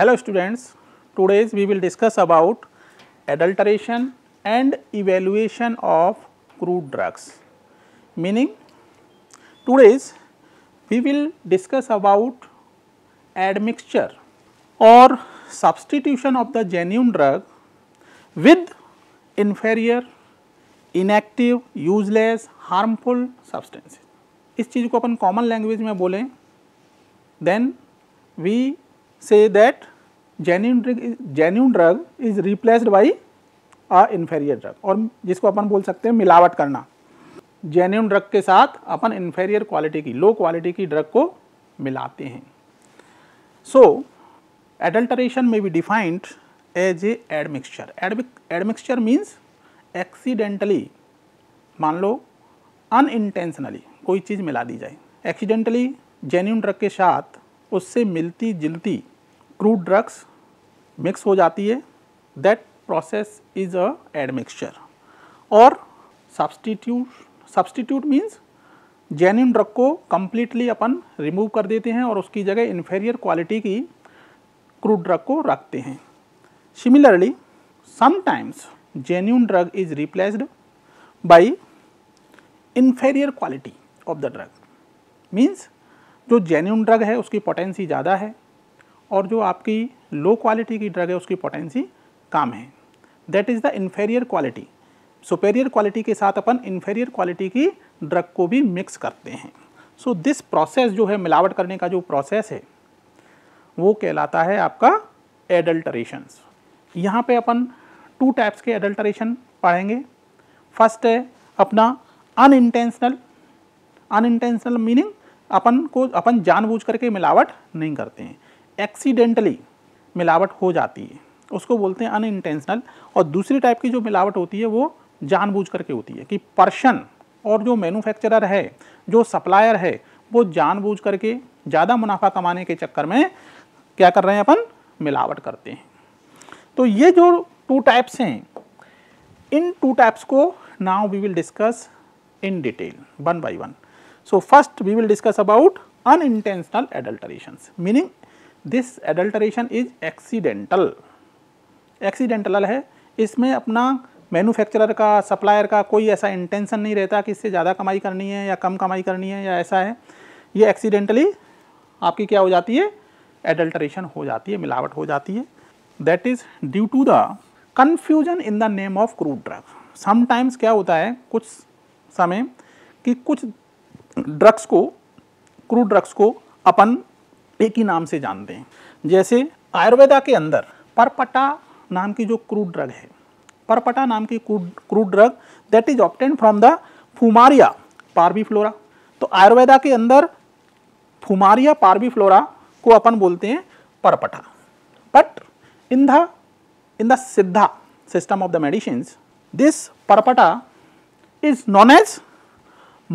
Hello students today's we will discuss about adulteration and evaluation of crude drugs meaning today's we will discuss about admixture और substitution of the genuine drug with inferior inactive useless harmful substances इस चीज़ को अपन common language में बोलें then we say that genuine drug genuine drug is replaced by a inferior drug और जिसको अपन बोल सकते हैं मिलावट करना जेन्यून ड्रग के साथ अपन इन्फेरियर क्वालिटी की लो क्वालिटी की ड्रग को मिलाते हैं सो एडल्टरेशन में be defined as a admixture admixture means accidentally मान लो अनइंटेंशनली कोई चीज़ मिला दी जाए एक्सीडेंटली जेन्यून ड्रग के साथ उससे मिलती जुलती क्रूड ड्रग्स मिक्स हो जाती है that process is a admixture और substitute substitute means genuine drug को कम्प्लीटली अपन रिमूव कर देते हैं और उसकी जगह इन्फेरियर क्वालिटी की क्रूड ड्रग को रखते हैं similarly sometimes genuine drug is replaced by inferior quality of the drug means जो जेन्यून ड्रग है उसकी पोटेंसी ज़्यादा है और जो आपकी लो क्वालिटी की ड्रग है उसकी पोटेंसी कम है that is the inferior quality superior quality के साथ अपन इन्फेरियर क्वालिटी की ड्रग को भी मिक्स करते हैं सो दिस प्रोसेस जो है मिलावट करने का जो प्रोसेस है वो कहलाता है आपका एडल्टरेशंस यहाँ पे अपन टू टाइप्स के एडल्टरेशन पढ़ेंगे फर्स्ट है अपना unintentional unintentional meaning अपन को अपन जानबूझ करके मिलावट नहीं करते हैं एक्सीडेंटली मिलावट हो जाती है उसको बोलते हैं अनइंटेंशनल और दूसरी टाइप की जो मिलावट होती है वो जानबूझ करके होती है कि पर्सन और जो मैन्युफैक्चरर है जो सप्लायर है वो जानबूझ करके ज़्यादा मुनाफा कमाने के चक्कर में क्या कर रहे हैं अपन मिलावट करते हैं तो ये जो टू टाइप्स हैं इन टू टाइप्स को now we will discuss in detail one by one first we will discuss about un unintentional adulteration meaning this adulteration is accidental accidental है इसमें अपना मैन्युफैक्चरर का सप्लायर का कोई ऐसा इंटेंशन नहीं रहता कि इससे ज़्यादा कमाई करनी है या कम कमाई करनी है या ऐसा है ये एक्सीडेंटली आपकी क्या हो जाती है एडल्ट्रेशन हो जाती है मिलावट हो जाती है that is due to the confusion in the name of crude drug sometimes क्या होता है कुछ समय कि कुछ ड्रग्स को क्रूड ड्रग्स को अपन एक ही नाम से जानते हैं जैसे आयुर्वेदा के अंदर परपटा नाम की जो क्रूड ड्रग है परपटा नाम की crude drug that is obtained from the Fumaria parviflora तो आयुर्वेदा के अंदर फुमारिया पार्बी फ्लोरा को अपन बोलते हैं Parpata but in the in the Siddha system of the medicine this परपटा is known as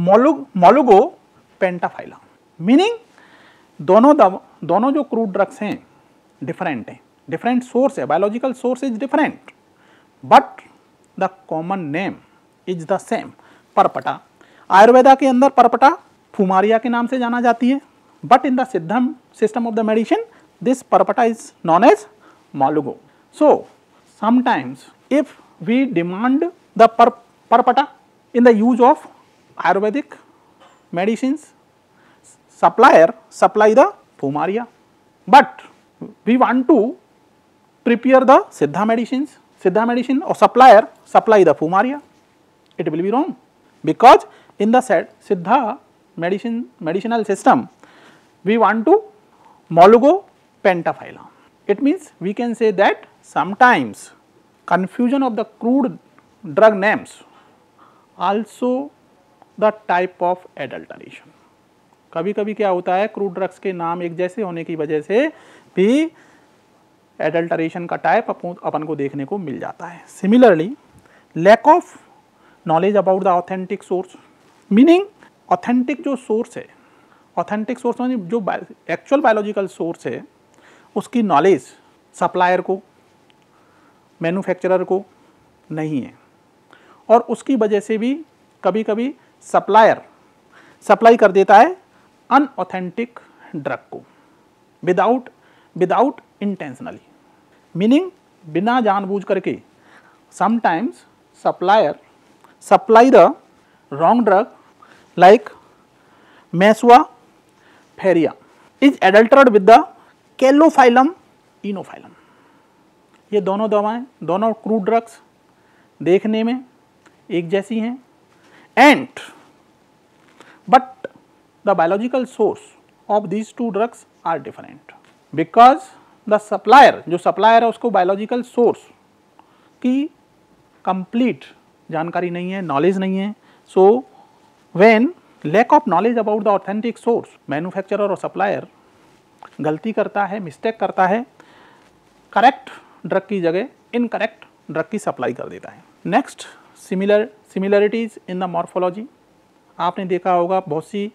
mollug Mollugo pentaphylla meaning दोनों दव दोनों जो क्रूड ड्रग्स हैं डिफरेंट हैं डिफरेंट सोर्स है biological source is different but the common name is the same Parpata Ayurveda के अंदर परपटा फुमारिया के नाम से जाना जाती है but in the Siddha system of the medicine this परपटा is known as Mollugo so sometimes if we demand the parpata in the use of Ayurvedic ayurvedic supplier supply the fumaria. but we want to prepare the Siddha medicines, Siddha medicine or supplier supply the fumaria, It will be wrong because in the said Siddha medicine medicinal system we want to Pentaphyla. It means we can say that sometimes confusion of the crude drug names also the type of adulteration. कभी कभी क्या होता है crude drugs के नाम एक जैसे होने की वजह से भी एडल्टरेशन का टाइप अपन को देखने को मिल जाता है similarly lack of knowledge about the authentic source meaning authentic जो सोर्स है ऑथेंटिक सोर्स मानी जो एक्चुअल बायोलॉजिकल सोर्स है उसकी नॉलेज सप्लायर को मैन्युफैक्चरर को नहीं है और उसकी वजह से भी कभी कभी सप्लायर सप्लाई कर देता है अनऑथेंटिक ड्रग को विदाउट विदाउट इंटेंशनली मीनिंग बिना जानबूझ करके sometimes supplier supply the wrong drug like Mesua ferrea is adulterated with the Calophyllum inophyllum ये दोनों दवाएं दोनों क्रूड ड्रग्स देखने में एक जैसी हैं and but the biological source of these two drugs are different because the supplier जो supplier है उसको biological source की complete जानकारी नहीं है knowledge नहीं है so when lack of knowledge about the authentic source manufacturer or supplier गलती करता है mistake करता है correct drug की जगह incorrect drug की supply कर देता है next similar similarities in the morphology आपने देखा होगा बहुत सी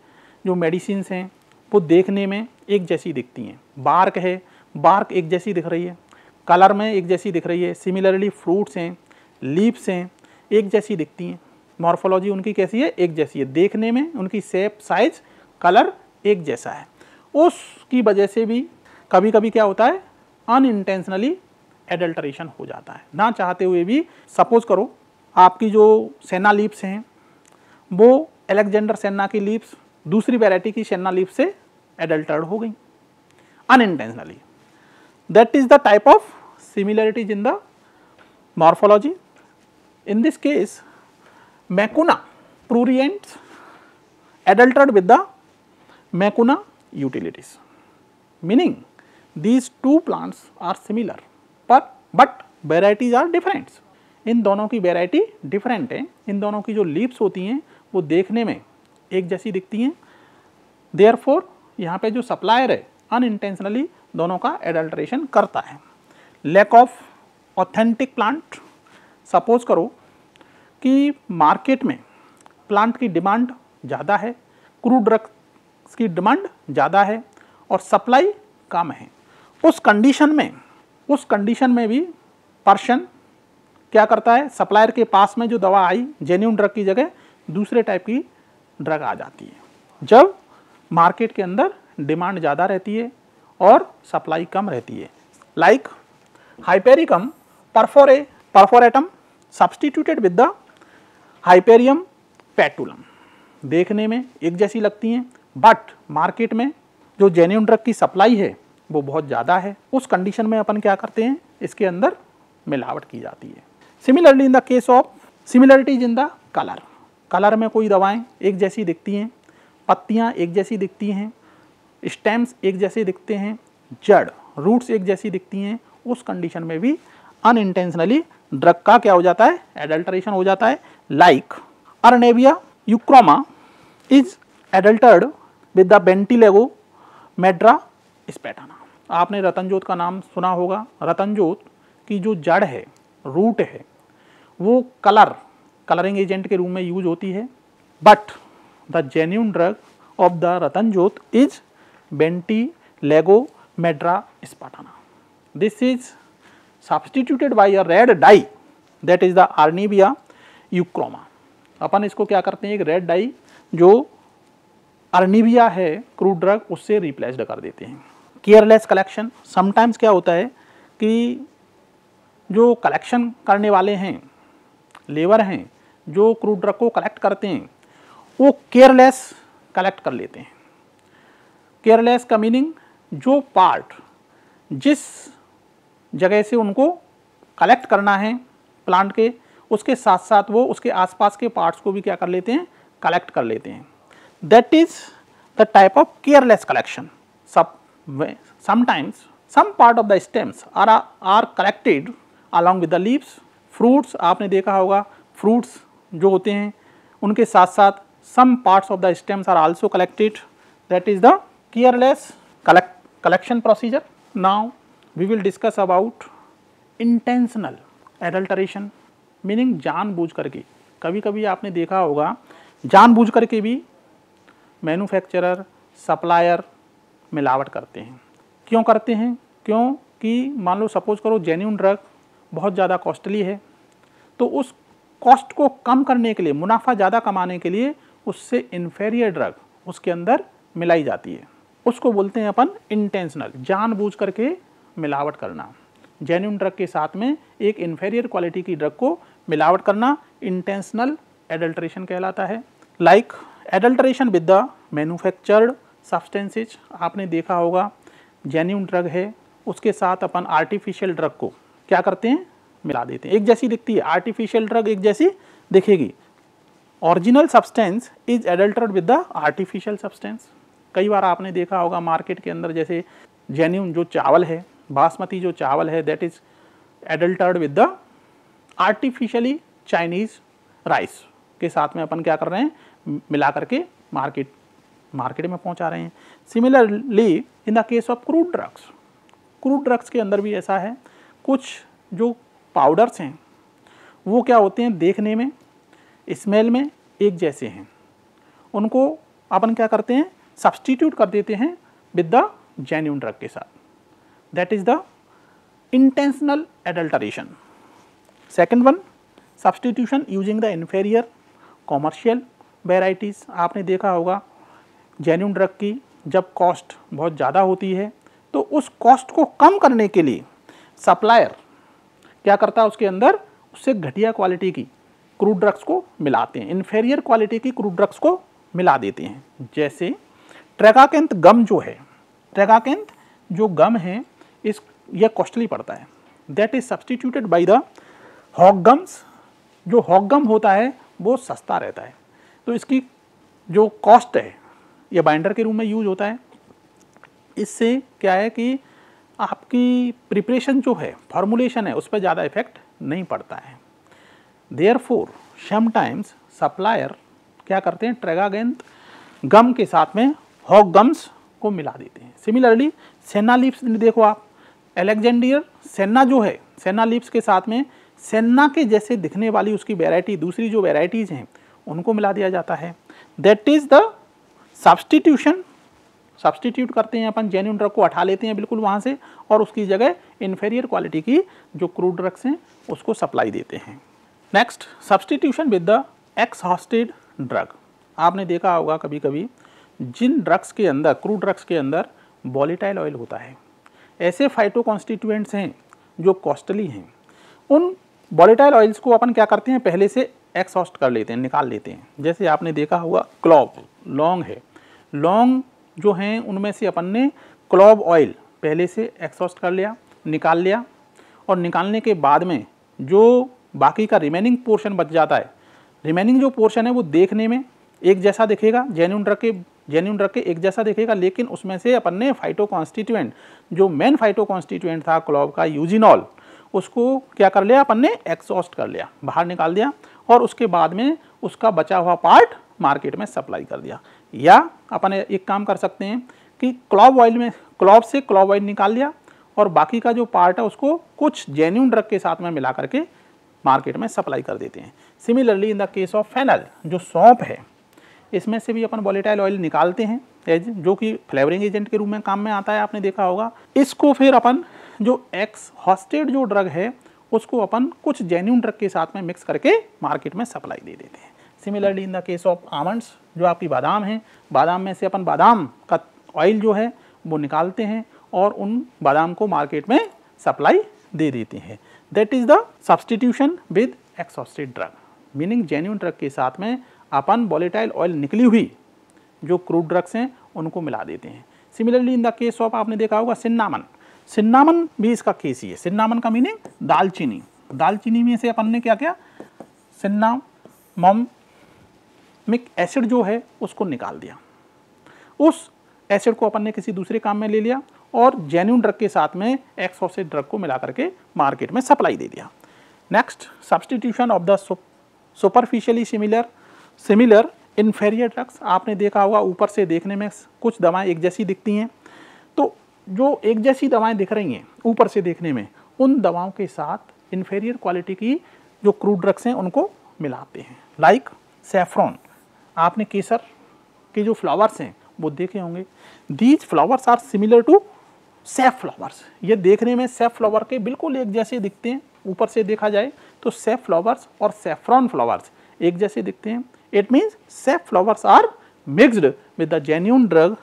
जो मेडिसिन हैं वो देखने में एक जैसी दिखती हैं बार्क है बार्क एक जैसी दिख रही है कलर में एक जैसी दिख रही है सिमिलरली फ्रूट्स हैं लीव्स हैं एक जैसी दिखती हैं मॉर्फोलॉजी उनकी कैसी है एक जैसी है देखने में उनकी सेप साइज कलर एक जैसा है उसकी वजह से भी कभी कभी क्या होता है अनइंटेंशनली एडल्ट्रेशन हो जाता है ना चाहते हुए भी सपोज करो आपकी जो सेना लीप्स हैं वो एलेक्जेंडर सेना की लीप्स दूसरी वेराइटी की शेन्ना लीफ से एडल्टर्ड हो गई unintentionally that is the type of similarities in the morphology in this case Mucuna pruriens adulterated with the Mucuna utilis meaning these two plants are similar पर but varieties are differents in दोनों की variety different है इन दोनों की जो leaps होती हैं वो देखने में एक जैसी दिखती हैं देयर फोर यहाँ पर जो सप्लायर है अन इंटेंशनली दोनों का एडल्ट्रेशन करता है lack of authentic plant suppose करो कि मार्केट में प्लांट की डिमांड ज़्यादा है क्रूड ड्रग्स की डिमांड ज़्यादा है और सप्लाई कम है उस कंडीशन में उस कंडीशन में भी पर्सन क्या करता है सप्लायर के पास में जो दवा आई जेन्यून ड्रग की जगह दूसरे टाइप की ड्रग आ जाती है जब मार्केट के अंदर डिमांड ज़्यादा रहती है और सप्लाई कम रहती है like Hypericum perfora perforatum substituted with the Hypericum patulum देखने में एक जैसी लगती हैं बट मार्केट में जो जेन्यून ड्रग की सप्लाई है वो बहुत ज़्यादा है उस कंडीशन में अपन क्या करते हैं इसके अंदर मिलावट की जाती है similarly in the case of similarities in the colour colour में कोई दवाएं एक जैसी दिखती हैं पत्तियाँ एक जैसी दिखती हैं स्टेम्स एक जैसे दिखते हैं जड़ रूट्स एक जैसी दिखती हैं उस कंडीशन में भी अनइंटेंशनली ड्रग का क्या हो जाता है एडल्ट्रेशन हो जाता है like Arnebia euchroma is adulterated with the Ventilago madraspatana आपने रतनजोत का नाम सुना होगा रतनजोत की जो जड़ है रूट है वो कलर कलरिंग एजेंट के रूप में यूज होती है but the genuine drug of the ratanjot is Ventilago madraspatana this is substituted by a red dye that is the Arnebia euchroma अपन इसको क्या करते हैं एक रेड डाई जो अर्निबिया है क्रूड ड्रग उससे रिप्लेस्ड कर देते हैं केयरलेस कलेक्शन समटाइम्स क्या होता है कि जो कलेक्शन करने वाले हैं लेबर हैं जो क्रूड ड्रग को कलेक्ट करते हैं वो केयरलेस कलेक्ट कर लेते हैं केयरलेस का मीनिंग जो पार्ट जिस जगह से उनको कलेक्ट करना है प्लांट के उसके साथ साथ वो उसके आसपास के पार्ट्स को भी क्या कर लेते हैं कलेक्ट कर लेते हैं that is the type of careless collection सब sometimes some part of the stems are are collected along with the leaves fruits आपने देखा होगा फ्रूट्स जो होते हैं उनके साथ साथ some parts of the stems are also collected that is the careless collect collection procedure now we will discuss about intentional adulteration meaning जान बूझ करके कभी कभी आपने देखा होगा जान बूझ करके भी मैनुफैक्चर सप्लायर मिलावट करते हैं क्यों करते हैं क्योंकि मान लो सपोज करो जेन्यून ड्रग बहुत ज़्यादा कॉस्टली है तो उस कॉस्ट को कम करने के लिए मुनाफा ज़्यादा कमाने के लिए उससे इन्फेरियर ड्रग उसके अंदर मिलाई जाती है उसको बोलते हैं अपन इंटेंशनल जानबूझ करके मिलावट करना जेन्यून ड्रग के साथ में एक इन्फेरियर क्वालिटी की ड्रग को मिलावट करना इंटेंशनल एडल्ट्रेशन कहलाता है like adulteration with the manufactured substances आपने देखा होगा जेन्यून ड्रग है उसके साथ अपन आर्टिफिशियल ड्रग को क्या करते हैं मिला देते हैं एक जैसी दिखती है आर्टिफिशियल ड्रग एक जैसी दिखेगी original substance is adulterated with the artificial substance कई बार आपने देखा होगा मार्केट के अंदर जैसे जेन्यून जो चावल है बासमती जो चावल है that is adulterated with the artificially Chinese rice के साथ में अपन क्या कर रहे हैं मिला करके मार्केट मार्केट में पहुंचा रहे हैं similarly in the case of crude drugs crude drugs के अंदर भी ऐसा है कुछ जो पाउडर्स हैं वो क्या होते हैं देखने में स्मेल में एक जैसे हैं उनको अपन क्या करते हैं सब्सटीट्यूट कर देते हैं विद द जेन्यून ड्रग के साथ that is the intentional adulteration second one substitution using the inferior commercial varieties आपने देखा होगा जेन्यून ड्रग की जब कॉस्ट बहुत ज़्यादा होती है तो उस कॉस्ट को कम करने के लिए सप्लायर क्या करता है उसके अंदर उससे घटिया क्वालिटी की क्रूड ड्रग्स को मिलाते हैं इन्फेरियर क्वालिटी की क्रूड ड्रग्स को मिला देते हैं जैसे ट्रेगाकेंत गम जो है ट्रेगाकेंत जो गम है इस यह कॉस्टली पड़ता है that is substituted by the hog gums जो हॉक गम होता है वो सस्ता रहता है तो इसकी जो कॉस्ट है यह बाइंडर के रूम में यूज होता है इससे क्या है कि आपकी प्रिपरेशन जो है फॉर्मुलेशन है उस पर ज़्यादा इफेक्ट नहीं पड़ता है देयर फोर समटाइम्स सप्लायर क्या करते हैं ट्रेगागेंद गम के साथ में हॉक गम्स को मिला देते हैं सिमिलरली सेना लिप्स देखो आप एलेक्जेंडियर सेना जो है सेना लिप्स के साथ में सेन्ना के जैसे दिखने वाली उसकी वेराइटी दूसरी जो वेराइटीज़ हैं उनको मिला दिया जाता है that is the substitution substitute करते हैं अपन जेन्यून ड्रग को हटा लेते हैं बिल्कुल वहाँ से और उसकी जगह इन्फेरियर क्वालिटी की जो क्रूड ड्रग्स हैं उसको सप्लाई देते हैं next substitution with the exhausted drug आपने देखा होगा कभी कभी जिन ड्रग्स के अंदर क्रूड ड्रग्स के अंदर वॉलीटाइल ऑयल होता है ऐसे फाइटो कॉन्स्टिट्यूएंट्स हैं जो कॉस्टली हैं उन वॉलीटाइल ऑयल्स को अपन क्या करते हैं पहले से एक्सहॉस्ट कर लेते हैं निकाल लेते हैं जैसे आपने देखा होगा क्लॉव लॉन्ग है लॉन्ग जो हैं उनमें से अपन ने क्लॉब ऑयल पहले से एक्सॉस्ट कर लिया निकाल लिया और निकालने के बाद में जो बाकी का रिमेनिंग पोर्शन बच जाता है रिमेनिंग जो पोर्शन है वो देखने में एक जैसा दिखेगा जेन्यून ड्रग के जेन्यून ड्रग के एक जैसा दिखेगा लेकिन उसमें से अपन ने फाइटो कॉन्स्टिट्यूएंट जो मेन फाइटो कॉन्स्टिट्यूएंट था क्लॉब का यूजिनॉल उसको क्या कर लिया अपन ने एक्सॉस्ट कर लिया बाहर निकाल दिया और उसके बाद में उसका बचा हुआ पार्ट मार्केट में सप्लाई कर दिया या अपन एक काम कर सकते हैं कि क्लॉब ऑयल में क्लॉब से क्लॉब ऑयल निकाल लिया और बाकी का जो पार्ट है उसको कुछ जेन्यून ड्रग के साथ में मिला करके मार्केट में सप्लाई कर देते हैं similarly in the case of fennel जो सौंप है इसमें से भी अपन वॉलेटाइल ऑयल निकालते हैं एज जो कि फ्लेवरिंग एजेंट के रूप में काम में आता है आपने देखा होगा इसको फिर अपन जो एक्स हॉस्टेड जो ड्रग है उसको अपन कुछ जेन्यून ड्रग के साथ में मिक्स करके मार्केट में सप्लाई दे देते हैं similarly in the case of almonds जो आपकी बादाम हैं बादाम में से अपन बादाम का ऑयल जो है वो निकालते हैं और उन बादाम को मार्केट में सप्लाई दे देते हैं that is the substitution with exhausted drug meaning genuine drug के साथ में अपन वॉलेटाइल ऑयल निकली हुई जो क्रूड ड्रग्स हैं उनको मिला देते हैं similarly in the case of आपने देखा होगा सिन्नामन सिन्नामन भी इसका केस ही है सिन्नामन का मीनिंग दालचीनी दालचीनी में से अपन ने क्या किया सिन्ना मम मिक एसिड जो है उसको निकाल दिया उस एसिड को अपन ने किसी दूसरे काम में ले लिया और जेन्यून ड्रग के साथ में एक्सोसिड ड्रग को मिला करके मार्केट में सप्लाई दे दिया next substitution of the superficially similar similar inferior drugs आपने देखा होगा ऊपर से देखने में कुछ दवाएं एक जैसी दिखती हैं तो जो एक जैसी दवाएं दिख रही हैं ऊपर से देखने में उन दवाओं के साथ इन्फेरियर क्वालिटी की जो क्रूड ड्रग्स हैं उनको मिलाते हैं लाइक सेफ्रॉन आपने केसर के जो फ्लावर्स हैं वो देखे होंगे these flowers are similar to safflowers ये देखने में सेफ फ्लावर के बिल्कुल एक जैसे दिखते हैं ऊपर से देखा जाए तो सेफ फ्लावर्स और सेफ्रॉन फ्लावर्स एक जैसे दिखते हैं it means safflowers are mixed with the genuine drug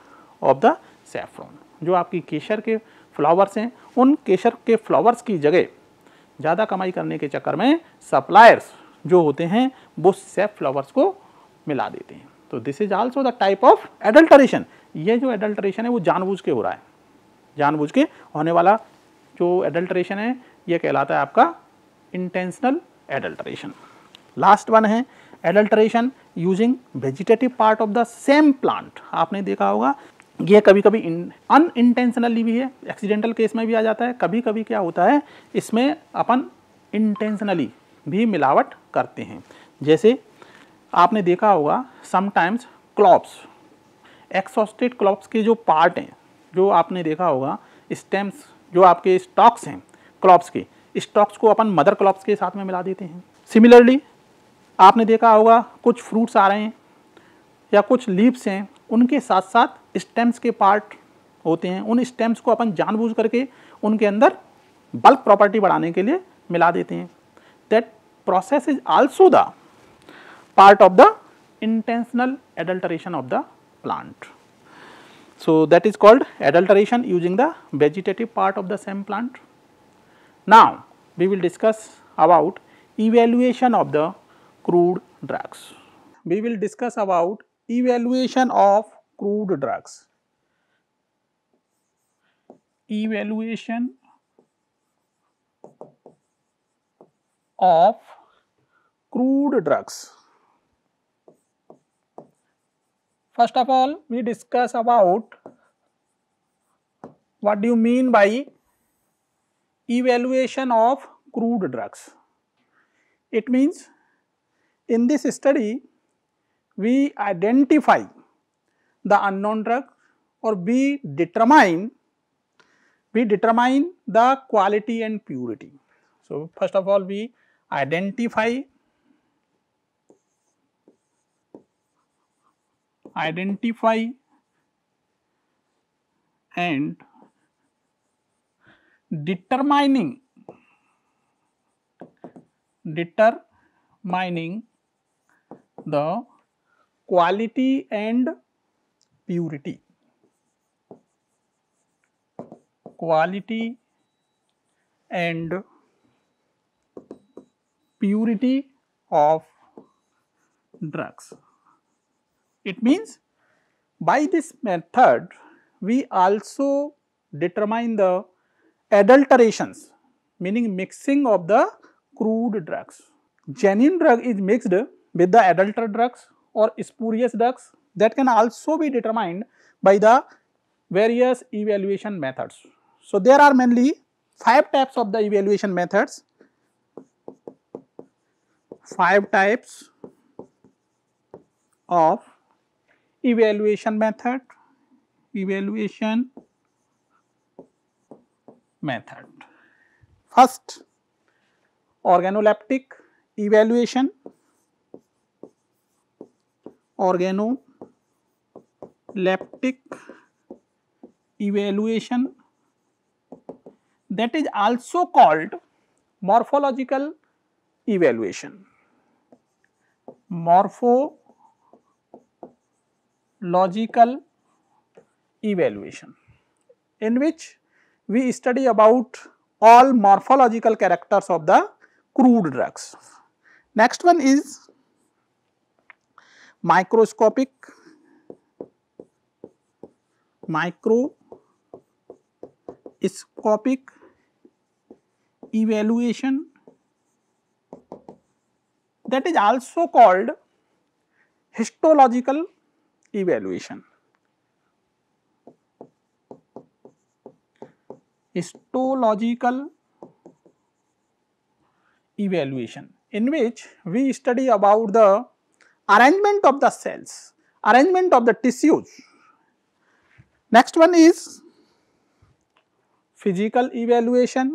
of the saffron जो आपकी केसर के फ्लावर्स हैं उन केसर के फ्लावर्स की जगह ज़्यादा कमाई करने के चक्कर में सप्लायर्स जो होते हैं वो सेफ फ्लावर्स को मिला देते हैं तो this is also the type of adulteration ये जो एडल्टरेशन है वो जानबूझ के हो रहा है जानबूझ के होने वाला जो एडल्टरेशन है ये कहलाता है आपका इंटेंशनल एडल्टरेशन लास्ट वन है adulteration using vegetative part of the same plant आपने देखा होगा ये कभी कभी अन इंटेंशनली भी है एक्सीडेंटल केस में भी आ जाता है कभी कभी क्या होता है इसमें अपन इंटेंशनली भी मिलावट करते हैं जैसे आपने देखा होगा समटाइम्स क्लॉप्स एक्सॉस्टेड क्लॉप्स के जो पार्ट हैं जो आपने देखा होगा स्टेम्स जो आपके स्टॉक्स हैं क्लॉप्स के स्टॉक्स को अपन मदर क्लॉप्स के साथ में मिला देते हैं सिमिलरली आपने देखा होगा कुछ फ्रूट्स आ रहे हैं या कुछ लीव्स हैं उनके साथ साथ स्टेम्स के पार्ट होते हैं उन स्टेम्स को अपन जानबूझ करके उनके अंदर बल्क प्रॉपर्टी बढ़ाने के लिए मिला देते हैं that process is also the part of the intentional adulteration of the plant. So, that is called adulteration using the vegetative part of the same plant. Now, we will discuss about evaluation of the crude drugs. We will discuss about evaluation of crude drugs. Evaluation of crude drugs. First of all, we discuss about what do you mean by evaluation of crude drugs. It means in this study, we identify the unknown drug or we determine, we determine the quality and purity. So, first of all, we identify identify and determining determining the quality and purity quality and purity of drugs it means by this method we also determine the adulterations meaning mixing of the crude drugs. Genuine drug is mixed with the adulterated drugs or spurious drugs that can also be determined by the various evaluation methods. So, there are mainly 5 types of the evaluation methods, 5 types of evaluation method evaluation method first organoleptic evaluation organoleptic evaluation that is also called morphological evaluation morpho logical evaluation in which we study about all morphological characters of the crude drugs. Next one is microscopic microscopic evaluation that is also called histological evaluation histological evaluation in which we study about the arrangement of the cells arrangement of the tissues next one is physical evaluation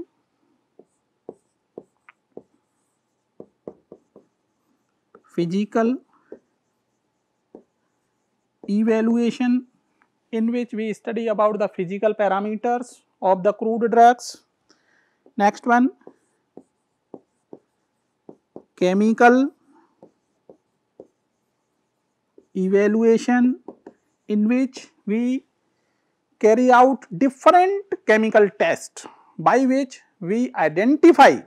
physical evaluation in which we study about the physical parameters of the crude drugs. Next one chemical evaluation in which we carry out different chemical tests by which we identify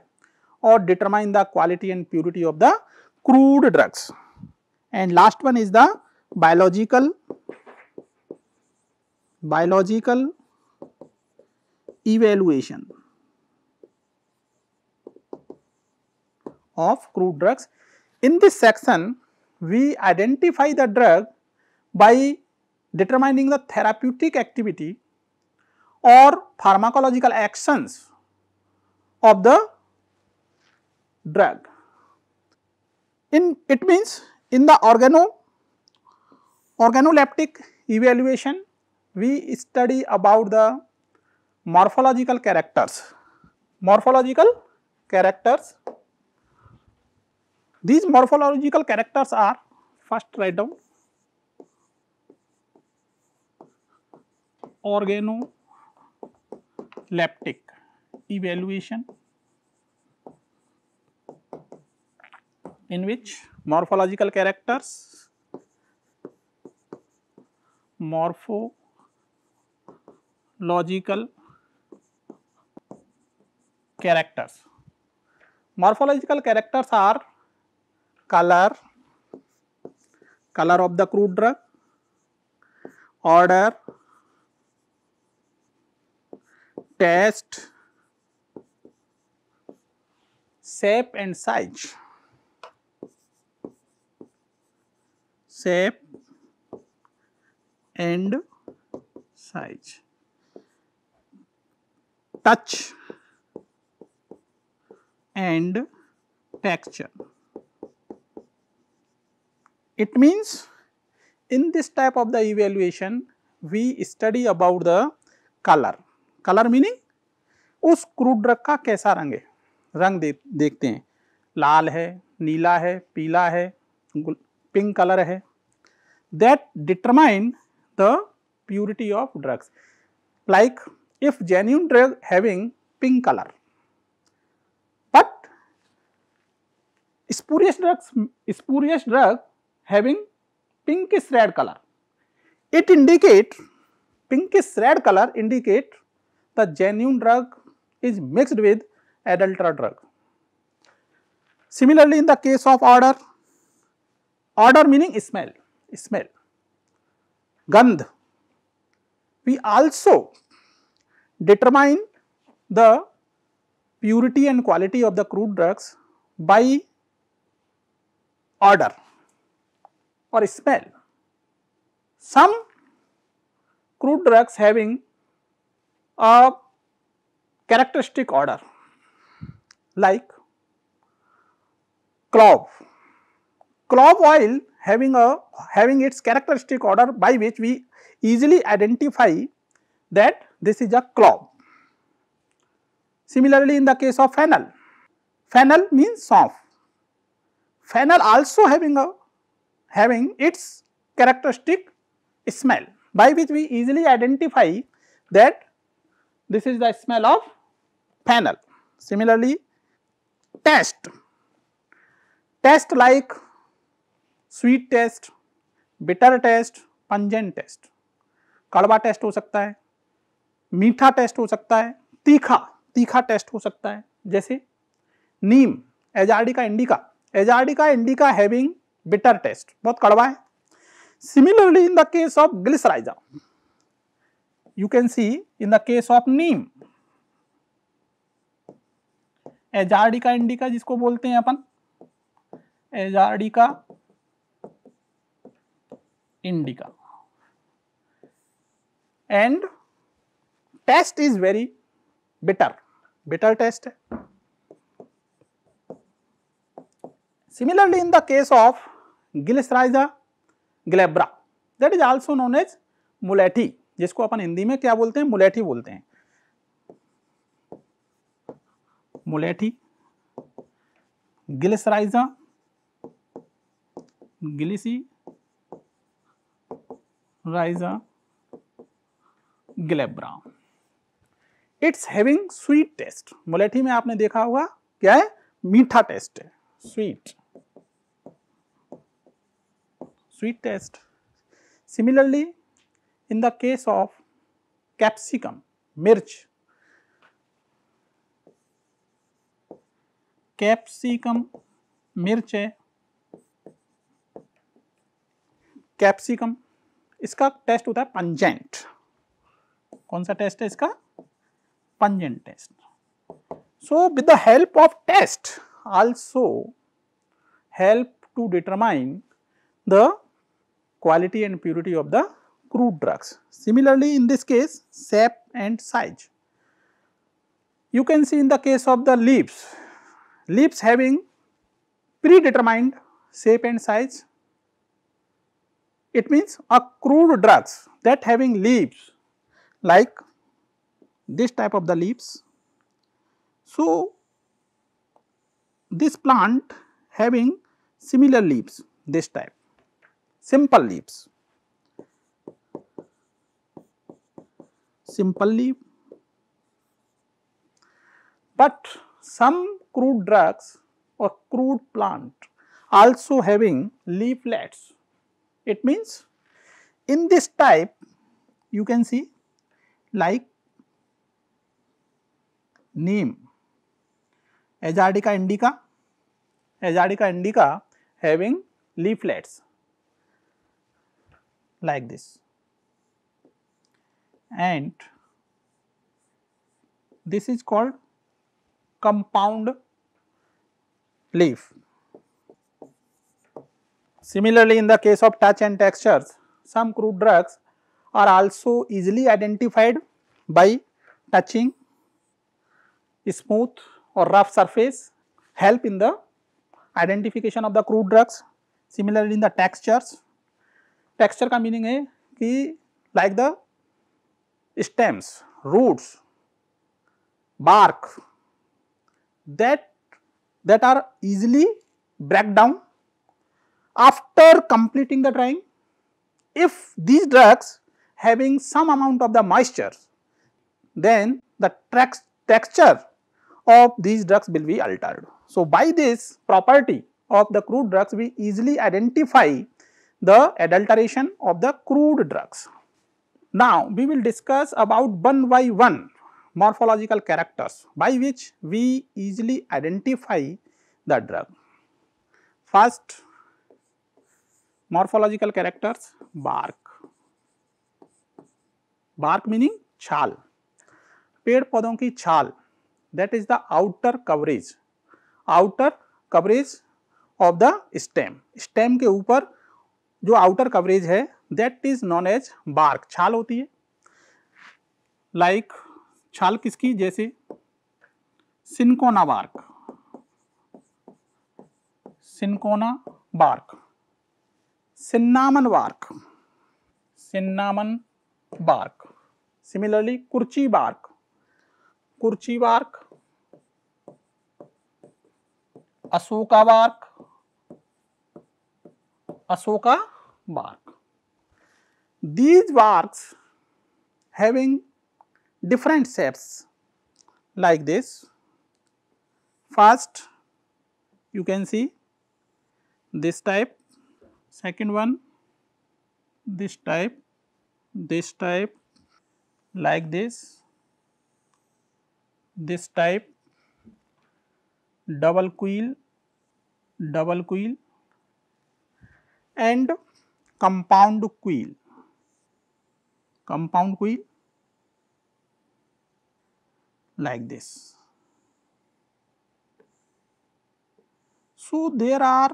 or determine the quality and purity of the crude drugs. And last one is the biological biological evaluation of crude drugs in this section we identify the drug by determining the therapeutic activity और pharmacological actions of the drug in it means in the organo Organoleptic evaluation, we study about the morphological characters. Morphological characters, these morphological characters are first write down organoleptic evaluation in which morphological characters morphological characters morphological characters are colour colour of the crude drug odour taste shape and size shape and size touch and texture it means in this type of the evaluation we study about the colour colour meaning उस crude drug का कैसा रंग है रंग दे, देखते हैं लाल है नीला है पीला है पिंक कलर है that determined the purity of drugs. Like if genuine drug having pink color, but spurious drugs, spurious drug having pinkish red color. It indicate pinkish red color indicate the genuine drug is mixed with adulterated drug. Similarly, in the case of odor, odor meaning smell, smell. Gandh. We also determine the purity and quality of the crude drugs by odor or smell. Some crude drugs having a characteristic odor like clove. Clove oil having a having its characteristic order by which we easily identify that this is a clove. Similarly, in the case of phenol, phenol means soft. Phenol also having a having its characteristic smell by which we easily identify that this is the smell of fennel. Similarly, test, test like sweet taste bitter taste pungent taste कड़वा taste हो सकता है मीठा test हो सकता है तीखा तीखा टेस्ट हो सकता है जैसे नीम एजार्डिका indica एजार्डिका indica having bitter taste बहुत कड़वा है similarly in the case of glycyrrhiza you can see in the case of Neem एजार्डिका indica जिसको बोलते हैं अपन एजार्डिका indica and test is very bitter bitter test similarly in the case of glycyrrhiza glabra that is also known as मुलैठी jisko apan hindi mein kya bolte hain मुलैठी bolte hain मुलैठी glycyrrhiza गिलिसी Rhiza glabra. It's having sweet taste. मुलेठी में आपने देखा होगा क्या है मीठा test है sweet. Sweet taste. Similarly, in the case of capsicum, मिर्च capsicum मिर्च है कैप्सिकम इसका टेस्ट होता है पंजेंट कौन सा टेस्ट है इसका pungent taste so with the help of taste also help to determine the quality and purity of the crude drugs similarly in this case shape and size you can see in the case of the lips lips having predetermined shape and size It means a crude drugs that having leaves like this type of the leaves. So, this plant having similar leaves this type simple leaves simple leaf but some crude drugs or crude plant also having leaflets it means in this type you can see like neem, Azadirachta indica, Azadirachta indica having leaflets like this and this is called compound leaf Similarly, in the case of touch and textures, some crude drugs are also easily identified by touching smooth or rough surface help in the identification of the crude drugs. Similarly, in the textures, texture ka meaning है like the stems, roots, bark that that are easily break down after completing the drying, if these drugs having some amount of the moisture, then the texture of these drugs will be altered. So, by this property of the crude drugs, we easily identify the adulteration of the crude drugs. Now, we will discuss about one by one morphological characters by which we easily identify the drug. First, morphological characters bark bark meaning छाल पेड़ पौधों की छाल that is the outer coverage outer coverage of the stem stem के ऊपर जो outer coverage है that is known as bark छाल होती है लाइक like, छाल किसकी जैसे cinchona bark cinchona bark cinnamon bark cinnamon bark similarly kurchi bark kurchi bark ashoka bark ashoka bark these barks having different shapes like this first you can see this type second one this type this type like this this type double quill double quill and compound quill compound coil, like this so there are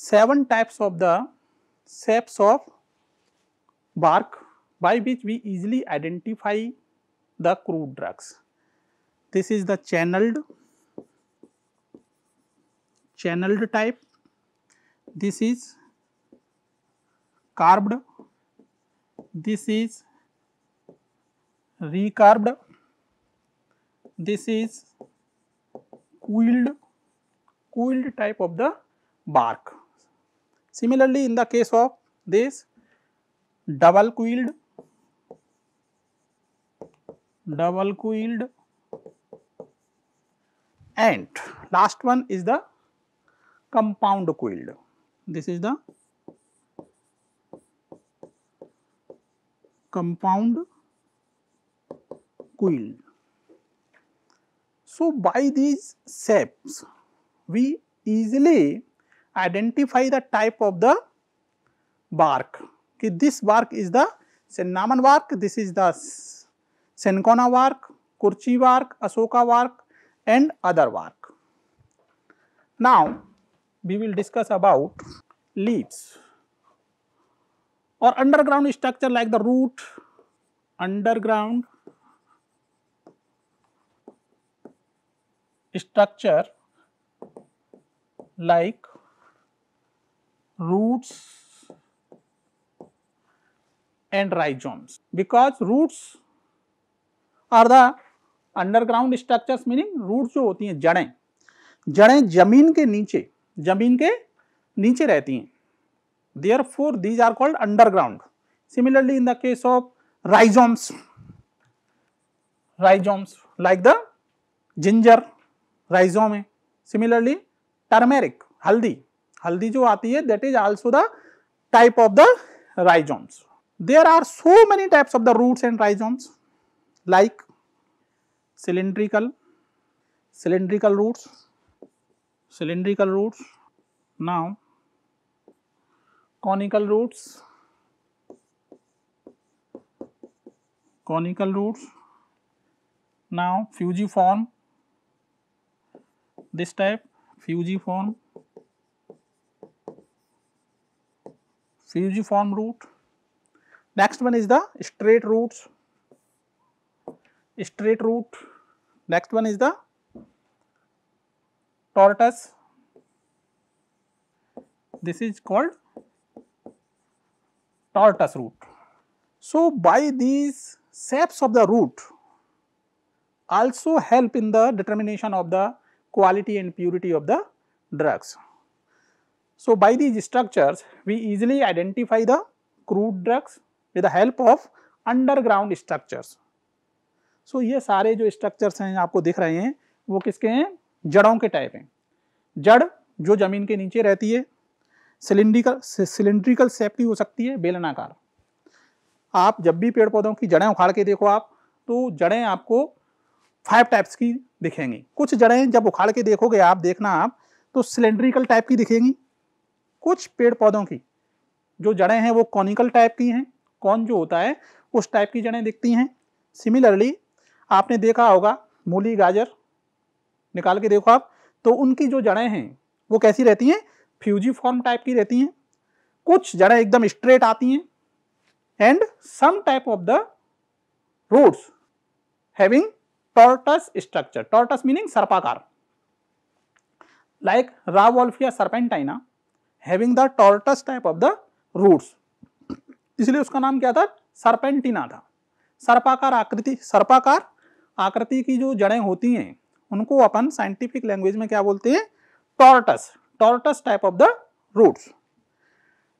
seven types of the shapes of bark by which we easily identify the crude drugs. This is the channeled, channeled type, this is carved, this is recarved, this is coiled, coiled type of the bark. Similarly, in the case of this double coiled double coiled and last one is the compound coiled. This is the compound coil. So, by these steps we easily identify the type of the bark ki this bark is the cinnamon bark this is the cinchona bark kurchi bark ashoka bark and other bark now we will discuss about leaves or underground structure like the root underground structure like roots and rhizomes because roots are the underground structures meaning root जो होती हैं जड़ें जड़ें जमीन के नीचे जमीन के नीचे रहती हैं therefore these are called underground similarly in the case of rhizomes rhizomes like the ginger rhizome है सिमिलरली टर्मेरिक हल्दी हल्दी जो आती है that is also the type of the rhizomes there are so many types of the roots and rhizomes like cylindrical cylindrical roots cylindrical root now conical roots conical roots now fusiform this type fusiform fusiform root. Next one is the straight roots, straight root. Next one is the tortoise. This is called tortoise root. So, by these shapes of the root also help in the determination of the quality and purity of the drugs. So, by these structures, we easily identify the crude drugs with the help of underground structures. So, ये सारे जो structures हैं आपको दिख रहे हैं वो किसके हैं जड़ों के टाइप हैं जड़ जो जमीन के नीचे रहती है सिलिंड्रिकल सिलिंड्रिकल सेप की हो सकती है बेलनाकार आप जब भी पेड़ पौधों की जड़ें उखाड़ के देखो आप तो जड़ें आपको फाइव टाइप्स की दिखेंगी कुछ जड़ें जब उखाड़ के देखोगे आप देखना आप तो सिलेंड्रिकल टाइप की दिखेंगी कुछ पेड़ पौधों की जो जड़ें हैं वो कॉनिकल टाइप की हैं कौन जो होता है उस टाइप की जड़ें दिखती हैं सिमिलरली आपने देखा होगा मूली गाजर निकाल के देखो आप तो उनकी जो जड़ें हैं वो कैसी रहती हैं फ्यूजी फॉर्म टाइप की रहती हैं कुछ जड़ें एकदम स्ट्रेट आती हैं and some type of the roots having tortuous structure tortuous meaning सर्पाकार like Rauvolfia serpentina having the tortuous type of the roots इसलिए उसका नाम क्या था सरपेंटिना था सर्पाकार आकृति सर्पाकार आकृति की जो जड़ें होती हैं उनको अपन साइंटिफिक लैंग्वेज में क्या बोलते हैं tortuous tortuous type of the roots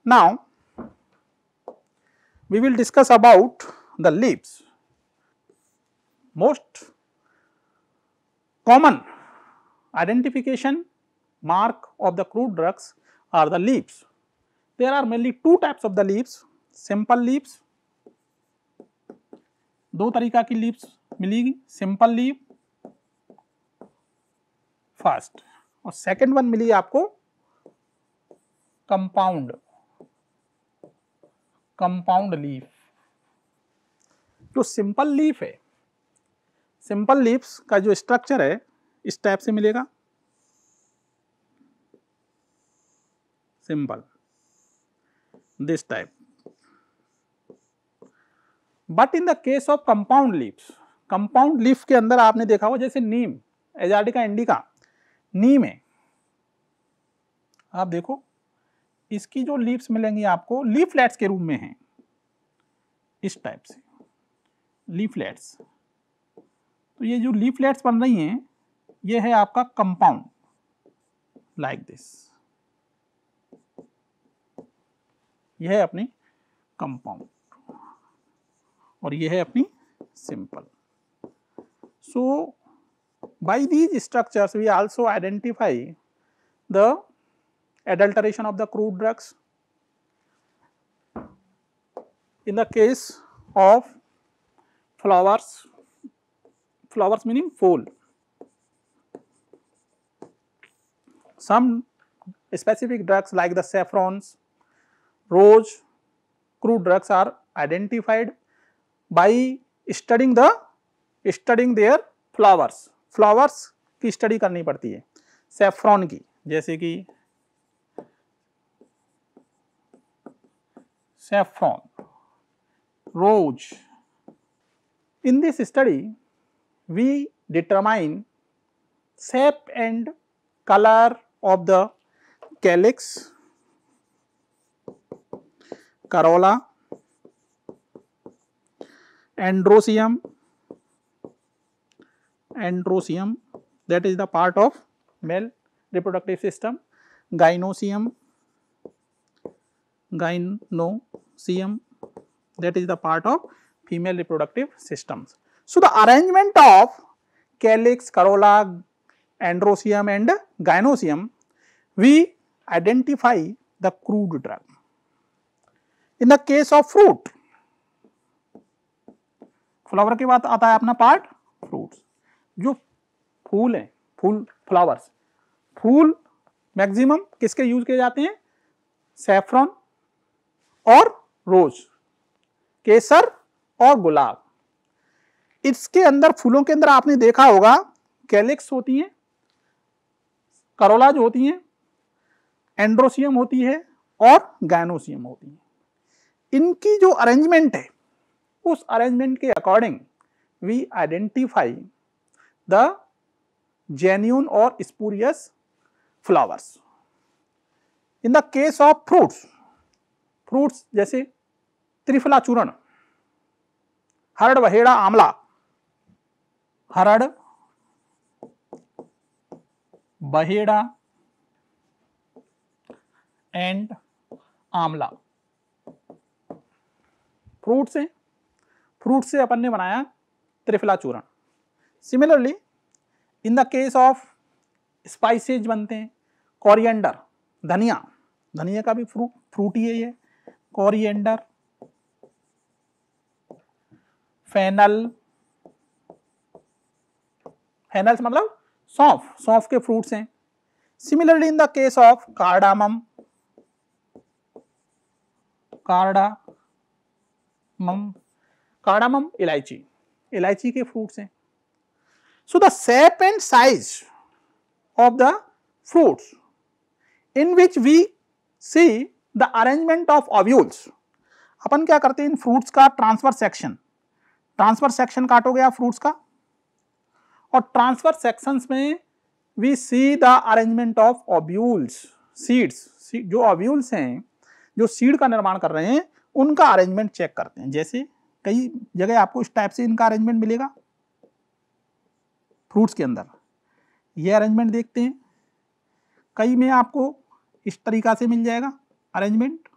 now we will discuss about the leaves most common identification mark of the crude drugs are the leaves. There are mainly two types of the leaves, simple leaves, दो तरीका की leaves मिलेगी simple leaf first और second one मिली आपको compound compound leaf जो simple leaf है simple leaves का जो स्ट्रक्चर है इस टाइप से मिलेगा symbol this type. But in the case of compound leaves compound leaf के अंदर आपने देखा हो जैसे नीम एजाडिका इंडिका नीम है आप देखो इसकी जो लीव्स मिलेंगी आपको लीफलेट्स के रूप में है इस टाइप से लीफलेट्स तो ये जो लीफलेट्स बन रही हैं ये है आपका कंपाउंड लाइक दिस यह है अपनी कंपाउंड और यह है अपनी simple so by these structures we also identify the adulteration of the crude drugs in the case of flowers flowers meaning फूल some specific drugs like the saffrons rose, crude drugs are identified by studying the studying their flowers. Flowers की study करनी पड़ती है saffron की जैसे कि saffron, rose. In this study, we determine shape and color of the calyx corolla androecium androecium that is the part of male reproductive system gynosium gynosium that is the part of female reproductive systems so the arrangement of calyx corolla androsium and gynosium we identify the crude drug in the case of fruit flower के बाद आता है अपना part fruits जो फूल है फूल flowers फूल मैक्सिमम किसके यूज किए जाते हैं सेफ्रॉन और रोज केसर और गुलाब इसके अंदर फूलों के अंदर आपने देखा होगा कैलिक्स होती हैं करोलाज होती हैं एंड्रोसियम होती है और गैनोसियम होती है इनकी जो अरेंजमेंट है उस अरेंजमेंट के according we identify the genuine और spurious flowers in the case of fruits fruits जैसे त्रिफला चूर्ण हरड़ वहेड़ा आंवला हरड़ बहेड़ा एंड आंवला फ्रूट से फ्रूट से अपन ने बनाया त्रिफला चूर्ण similarly in the case of spices बनते हैं कॉरिएंडर धनिया धनिया का भी फ्रूट फ्रूट ही है ये कॉरिएंडर फेनल फेनल मतलब सौंफ सौंफ के फ्रूट्स हैं similarly in the case of cardamom cardamom cardamom इलायची इलायची के फ्रूट्स हैं so the shape and size of the fruits in which we see the arrangement of ovules अपन क्या करते हैं इन फ्रूट्स का ट्रांसफर सेक्शन ट्रांसफर सेक्शन काटोगे आप फ्रूट्स का और ट्रांसफर सेक्शंस में we see the arrangement of ovules seeds जो ऑब्यूल्स हैं जो सीड का निर्माण कर रहे हैं उनका अरेंजमेंट चेक करते हैं जैसे कई जगह आपको इस टाइप से इनका अरेंजमेंट मिलेगा फ्रूट्स के अंदर ये अरेंजमेंट देखते हैं कई में आपको इस तरीका से मिल जाएगा अरेंजमेंट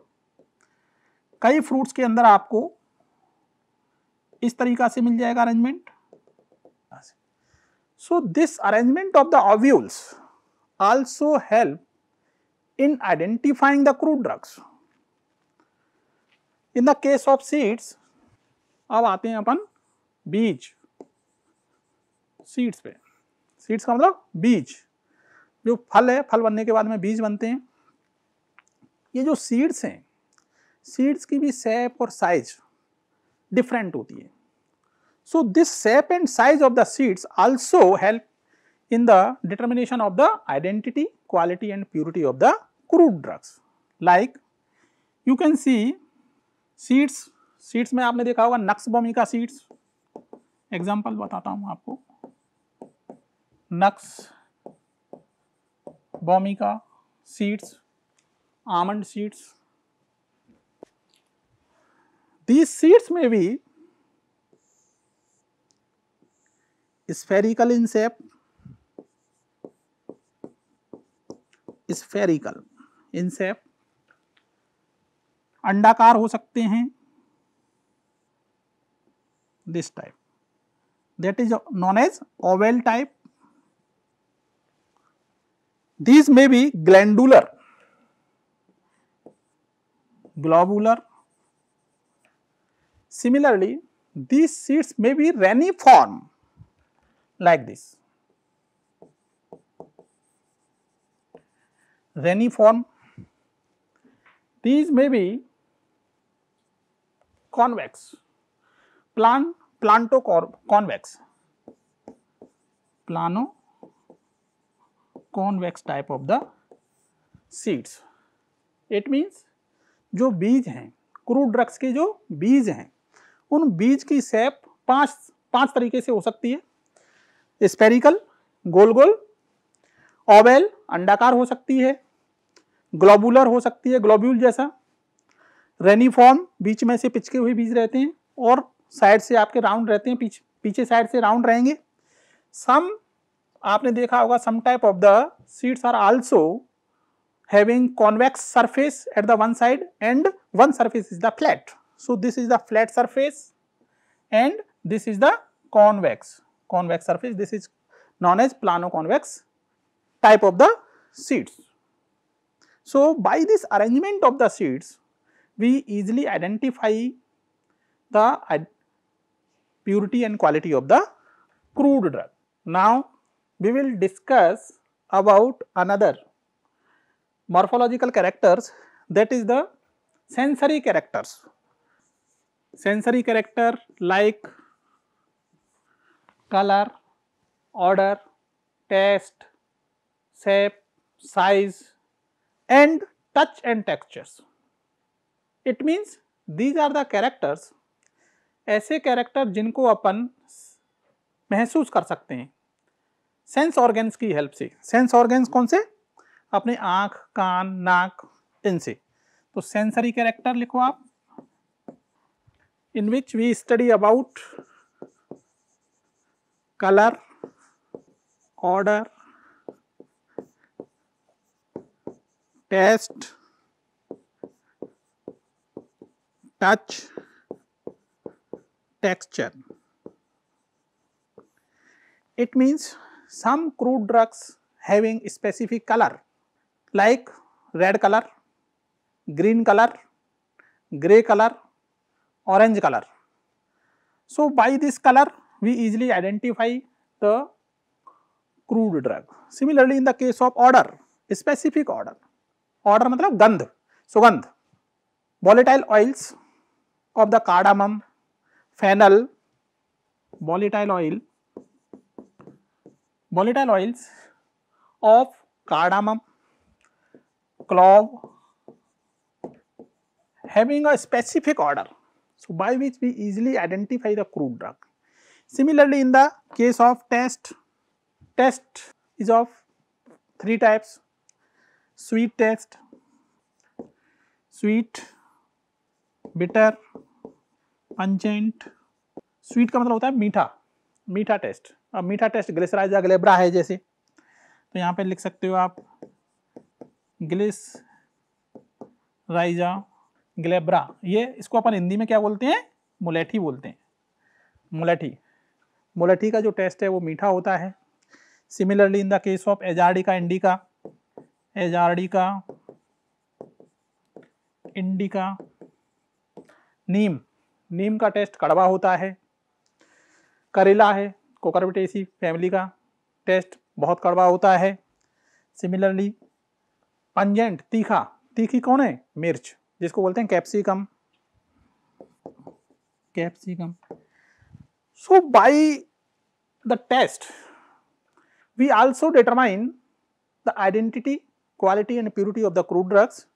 कई फ्रूट्स के अंदर आपको इस तरीका से मिल जाएगा arrangement so this arrangement of the ovules also help in identifying the crude drugs in the case of seeds अब आते हैं अपन बीज सीड्स पे सीड्स का मतलब बीज जो फल है फल बनने के बाद में बीज बनते हैं ये जो सीड्स हैं सीड्स की भी सेप और साइज डिफरेंट होती है so this shape and size of the seeds also help in the determination of the identity quality and purity of the crude drugs like you can see seeds seeds में आपने देखा होगा नक्स का seeds example बताता हूँ आपको nux vomica seeds almond seeds these seeds में भी स्फेरिकल इंसेप स्फेरिकल इंसेप अंडाकार हो सकते हैं this type that is known as oval type these मे भी glandular globular similarly these seeds में भी reniform like this reniform these मे भी convex plano plano convex plano convex type of the seeds it means जो बीज हैं crude drugs के जो बीज हैं उन बीज की सेप पांच पांच तरीके से हो सकती है स्पेरिकल गोल गोल ओवेल अंडाकार हो सकती है ग्लोबुलर हो सकती है ग्लोब्यूल जैसा रेनीफॉर्म बीच में से पिचके हुए बीज रहते हैं और साइड से आपके राउंड रहते हैं पीछ, पीछे साइड से राउंड रहेंगे सम आपने देखा होगा some type of the seeds are also having convex surface at the one side and one surface is the flat so this is the flat surface and this is the convex convex surface this is known as plano convex type of the seeds so by this arrangement of the seeds we easily identify the purity and quality of the crude drug. Now, we will discuss about another morphological characters that is the sensory characters. Sensory character like color, odor, taste, shape, size and touch and textures. It means these are the characters ऐसे character जिनको अपन महसूस कर सकते हैं sense organs की help से sense organs कौन से अपने आँख कान नाक इनसे तो सेंसरी कैरेक्टर लिखो आप in which we study about colour odour taste touch texture. It means some crude drugs having specific color like red color, green color, grey color, orange color. So, by this color we easily identify the crude drug. Similarly, in the case of odor, specific odor, odor मतलब गंध, सुगंध. Volatile oils of the cardamom, fennel, volatile oil, volatile oils of cardamom, clove having a specific order. So, by which we easily identify the crude drug. Similarly, in the case of test, test is of three types sweet test, sweet bitter pungent sweet का मतलब होता है मीठा मीठा test अब मीठा test या ग्लेब्रा है जैसे तो यहाँ पे लिख सकते हो आप ग्लिस राइजा ग्लेब्रा ये इसको अपन हिंदी में क्या बोलते हैं मुलेठी बोलते हैं मुलेठी मुलेठी का जो टेस्ट है वो मीठा होता है similarly in the case of का इंडिका का इंडिका नीम नीम का टेस्ट कड़वा होता है करेला है कोकरबिटेसी फैमिली का टेस्ट बहुत कड़वा होता है सिमिलरली पंजेंट तीखा तीखी कौन है मिर्च जिसको बोलते हैं capsicum capsicum so by the taste we also determine the identity quality and purity of the crude drugs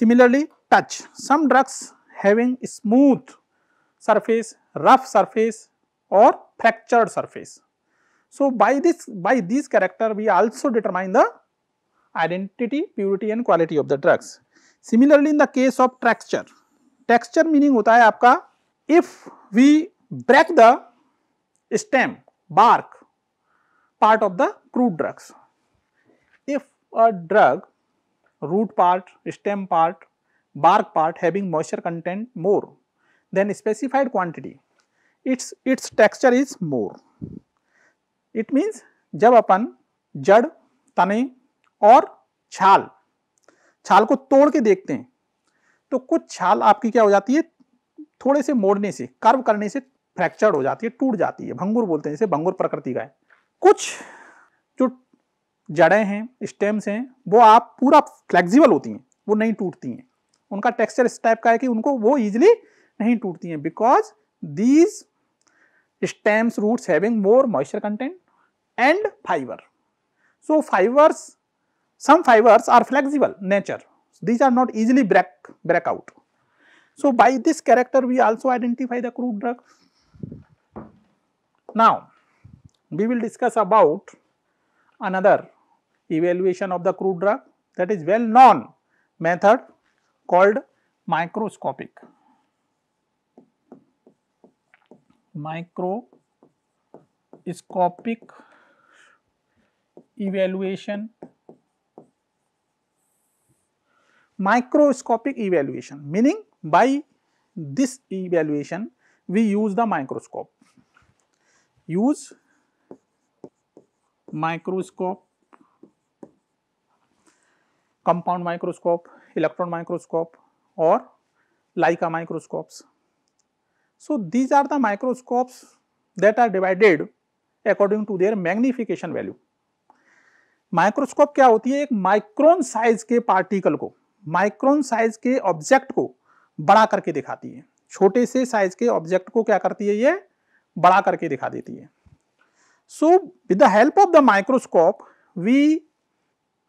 similarly touch some drugs having smooth surface, rough surface or fractured surface. So, by this by these character we also determine the identity, purity and quality of the drugs. Similarly, in the case of texture, texture meaning होता है आपका if we break the stem, bark part of the crude drugs. If a drug root part, stem part bark part having moisture content more than specified quantity its its texture is more it means जब अपन जड़ तने और छाल छाल को तोड़ के देखते हैं तो कुछ छाल आपकी क्या हो जाती है थोड़े से मोड़ने से कर्व करने से फ्रैक्चर्ड हो जाती है टूट जाती है भंगुर बोलते हैं जैसे भंगुर प्रकृति का है कुछ जो जड़ें हैं स्टेम्स हैं वो आप पूरा फ्लेक्सिबल होती हैं वो नहीं टूटती हैं उनका टेक्सचर इस टाइप का है कि उनको वो ईजिली नहीं टूटती हैं because these stems roots having more moisture content and fibre so fibers some fibers are flexible nature these are not easily break break out so by this character we also identify the crude drug now we will discuss about another evaluation of the crude drug that is well known method called microscopic. Microscopic evaluation microscopic evaluation meaning by this evaluation we use the microscope use microscope compound microscope electron microscope or Leica microscopes. So, these are the microscopes that are divided according to their magnification value. Microscope क्या होती है एक micron size के particle को micron size के object को बड़ा करके दिखाती है छोटे से साइज के ऑब्जेक्ट को क्या करती है ये बड़ा करके दिखा देती है so with the help of the microscope we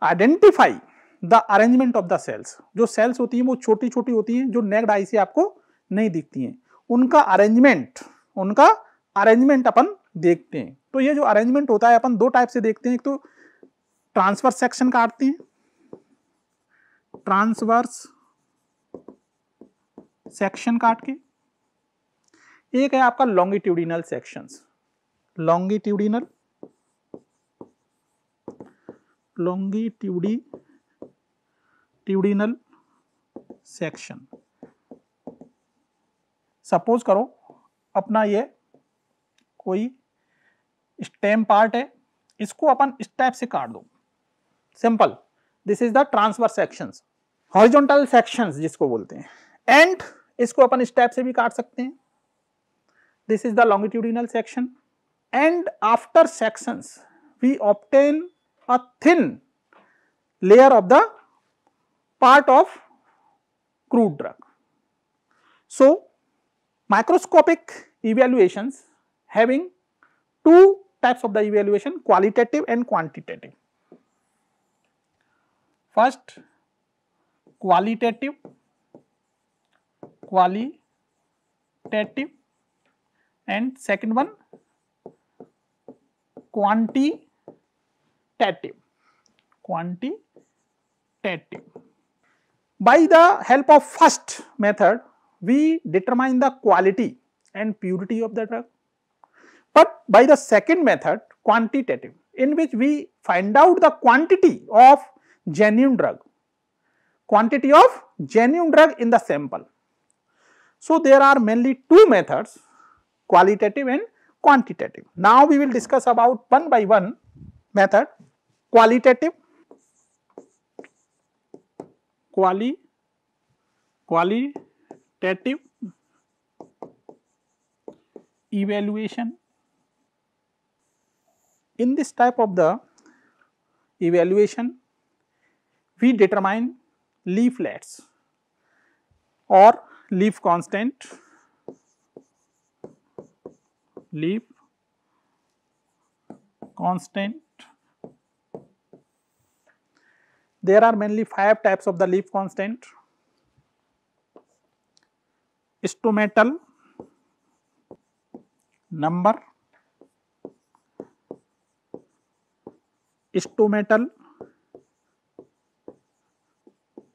identify the arrangement of the cells जो सेल्स होती हैं वो छोटी छोटी होती हैं जो नेक्ड आई से आपको नहीं दिखती हैं उनका अरेंजमेंट उनका अरेंजमेंट अपन देखते हैं तो ये जो अरेंजमेंट होता है अपन दो टाइप से देखते हैं एक तो ट्रांसवर्स सेक्शन काटते हैं ट्रांसवर्स सेक्शन काट के एक है आपका longitudinal section longitudinal longitudinal longitudinal section suppose करो अपना ये कोई स्टेम पार्ट है इसको अपन स्टेप से काट दो simple this is the transverse sections horizontal sections जिसको बोलते हैं एंड इसको अपन स्टेप से भी काट सकते हैं this is the longitudinal section and after sections we obtain a thin layer of the part of crude drug. So, microscopic evaluations having two types of the evaluation qualitative and quantitative. First qualitative qualitative and second one quantitative quantitative by the help of first method, we determine the quality and purity of the drug. But by the second method, quantitative, in which we find out the quantity of genuine drug, quantity of genuine drug in the sample. So, there are mainly two methods, qualitative and quantitative. Now, we will discuss about one by one method, qualitative क्वाली qualitative evaluation in this type of the evaluation we determine leaf lets और leaf constant leaf constant There are mainly five types of the leaf constant stomatal, number, stomatal,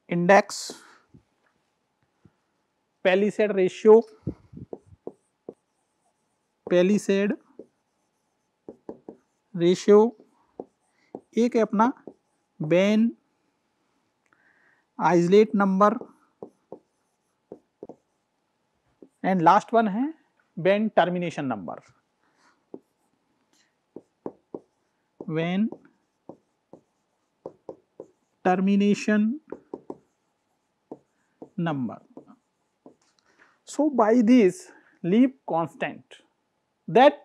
index, palisade ratio, palisade ratio एक है अपना vein islet number and last one है बेंड termination number vein termination number so by this leaf constant that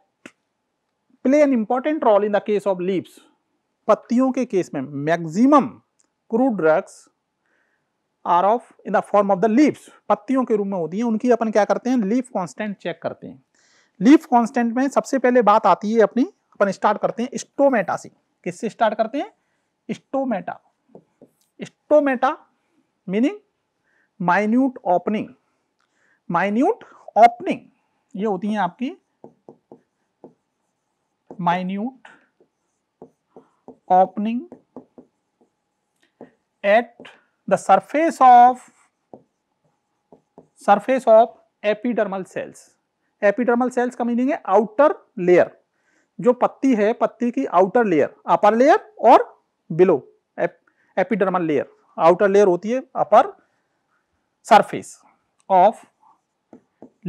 play an important role in the case of leaves पत्तियों के case में maximum crude drugs are of in the form of the leaves पत्तियों के रूप में होती हैं उनकी अपन क्या करते हैं लीफ कांस्टेंट चेक करते हैं लीफ कांस्टेंट में सबसे पहले बात आती है अपनी अपन स्टार्ट करते हैं स्टोमेटा से किससे स्टार्ट करते हैं stomata stomata meaning minute opening minute opening ये होती है आपकी minute opening at the surface of surface of epidermal cells epidermal cells का मीनिंग है आउटर लेयर जो पत्ती है पत्ती की आउटर लेयर अपर लेयर और बिलो एप, एपिडर्मल लेयर आउटर लेयर होती है upper surface of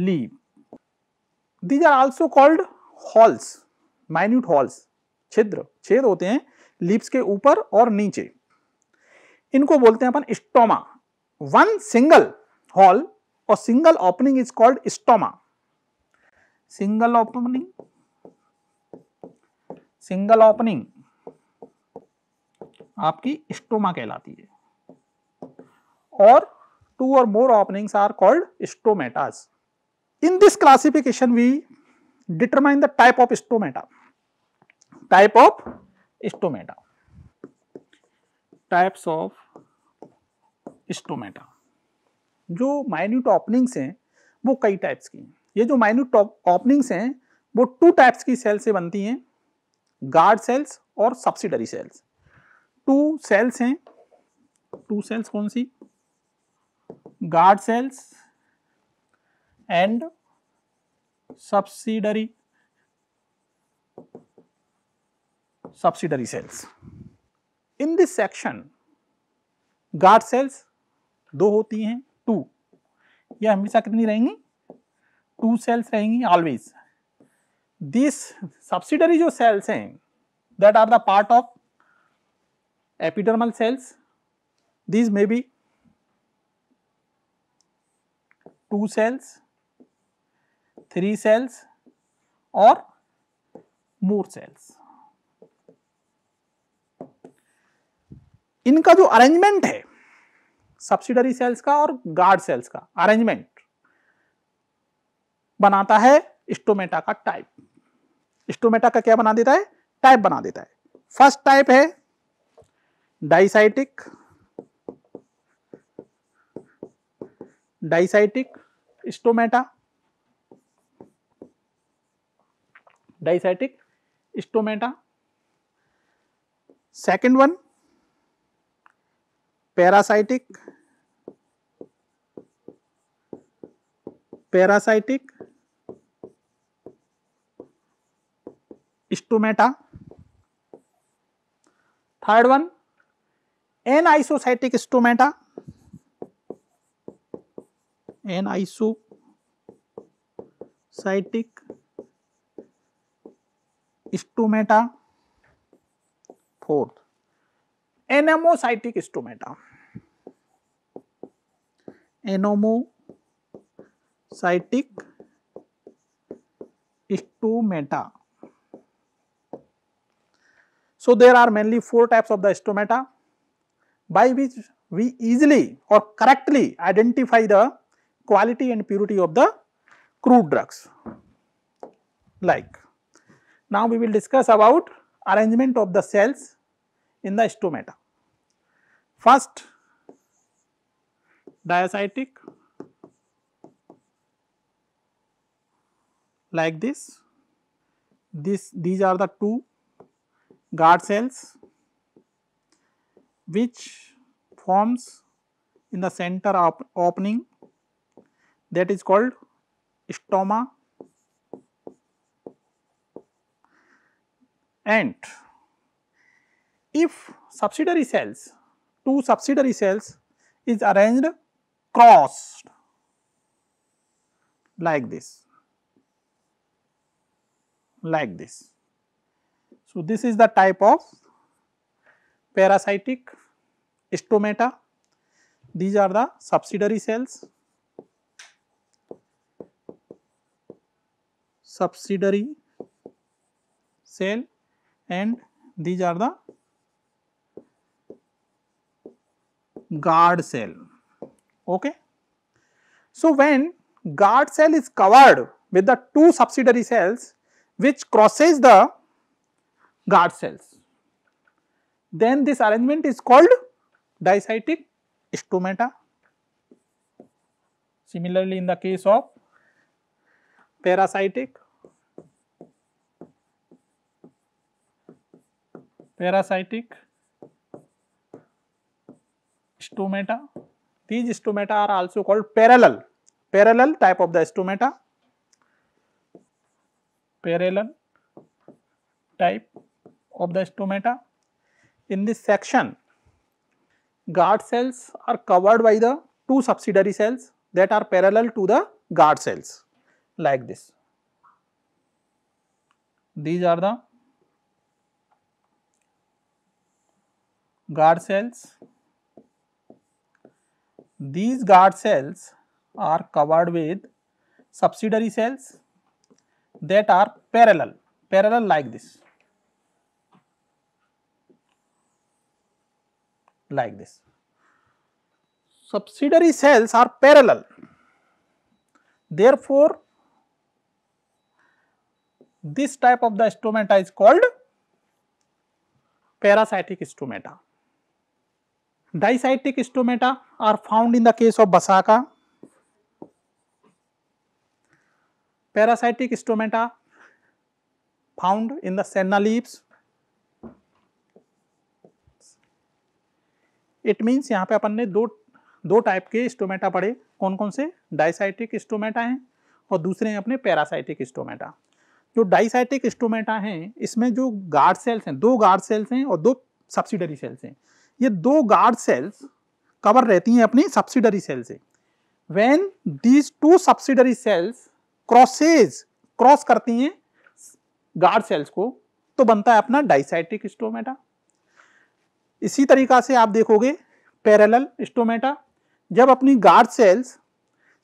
leaf these are also called holes minute holes छिद्र छेद होते हैं लीव्स के ऊपर और नीचे इनको बोलते हैं अपन stoma one single hole or single opening is called stoma single opening single opening आपकी स्टोमा कहलाती है और two or more openings are called stomatas in this classification we determine the type of stomata type of stomata types of stomata जो minute openings हैं वो कई types की हैं ये जो माइन्यूट ओपनिंग्स हैं वो टू टाइप्स की सेल्स से बनती हैं गार्ड सेल्स और सब्सिडरी सेल्स टू सेल्स हैं टू सेल्स कौन सी guard cells and subsidiary subsidiary cells in this section guard cells दो होती हैं टू यह हमेशा कितनी रहेंगी टू सेल्स रहेंगी ऑलवेज दिस सब्सिडरी जो सेल्स हैं that are the part of epidermal cells this may be two cells three cells or more sales इनका जो अरेंजमेंट है सब्सिडरी सेल्स का और गार्ड सेल्स का अरेंजमेंट बनाता है स्टोमेटा का टाइप स्टोमेटा का क्या बना देता है टाइप बना देता है फर्स्ट टाइप है diacytic diacytic stomata diacytic stomata second one paracytic paracytic stomata third one anisocytic stomata anisocytic stomata fourth anomocytic stomata anomocytic stomata. So, there are mainly four types of the stomata by which we easily or correctly identify the quality and purity of the crude drugs like. Now, we will discuss about arrangement of the cells in the stomata. First, diacetic like this. This these are the two guard cells which forms in the center op opening that is called stoma and if subsidiary cells two subsidiary cells is arranged crossed like this, like this. So, this is the type of parasitic stomata. These are the subsidiary cells, subsidiary cell and these are the guard cell. Okay. So, when guard cell is covered with the two subsidiary cells which crosses the guard cells, then this arrangement is called dicytic stomata. Similarly, in the case of parasitic parasitic stomata These stomata are also called parallel, parallel type of the stomata, parallel type of the stomata. In this section, guard cells are covered by the two subsidiary cells that are parallel to the guard cells like this. These are the guard cells These guard cells are covered with subsidiary cells that are parallel, parallel like this, like this. Subsidiary cells are parallel. Therefore, this type of the stomata is called parasitic stomata. Dicytic stomata are found in the case of Basaka. Parasitic stomata found in the senna leaves. It means यहाँ पे अपन ने दो दो type के stomata पढ़े कौन कौन से डाइसाइटिक स्टोमेटा हैं और दूसरे हैं अपने पैरासाइटिक स्टोमेटा जो डाइसाइटिक स्टोमेटा हैं इसमें जो गार्ड सेल्स हैं दो गार्ड सेल्स हैं और दो सब्सिडरी सेल्स हैं ये दो गार्ड सेल्स कवर रहती हैं अपनी सब्सिडरी सेल से when these two subsidiary cells crosses cross करती हैं गार्ड सेल्स को तो बनता है अपना डाइसाइटिक स्टोमेटा इसी तरीका से आप देखोगे पैरेलल स्टोमेटा जब अपनी गार्ड सेल्स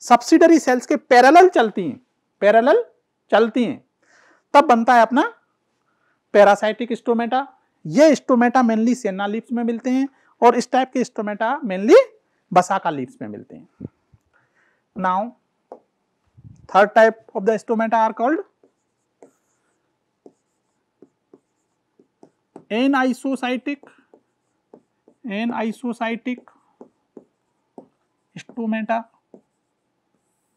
सब्सिडरी सेल्स के पैरेलल चलती हैं पैरेलल चलती हैं तब बनता है अपना पैरासाइटिक स्टोमेटा ये स्टोमेटा मेनली सेना लिप्स में मिलते हैं और इस टाइप के स्टोमेटा मेनली बसाका लिप्स में मिलते हैं now third type of the stomata are called anisocytic anisocytic stomata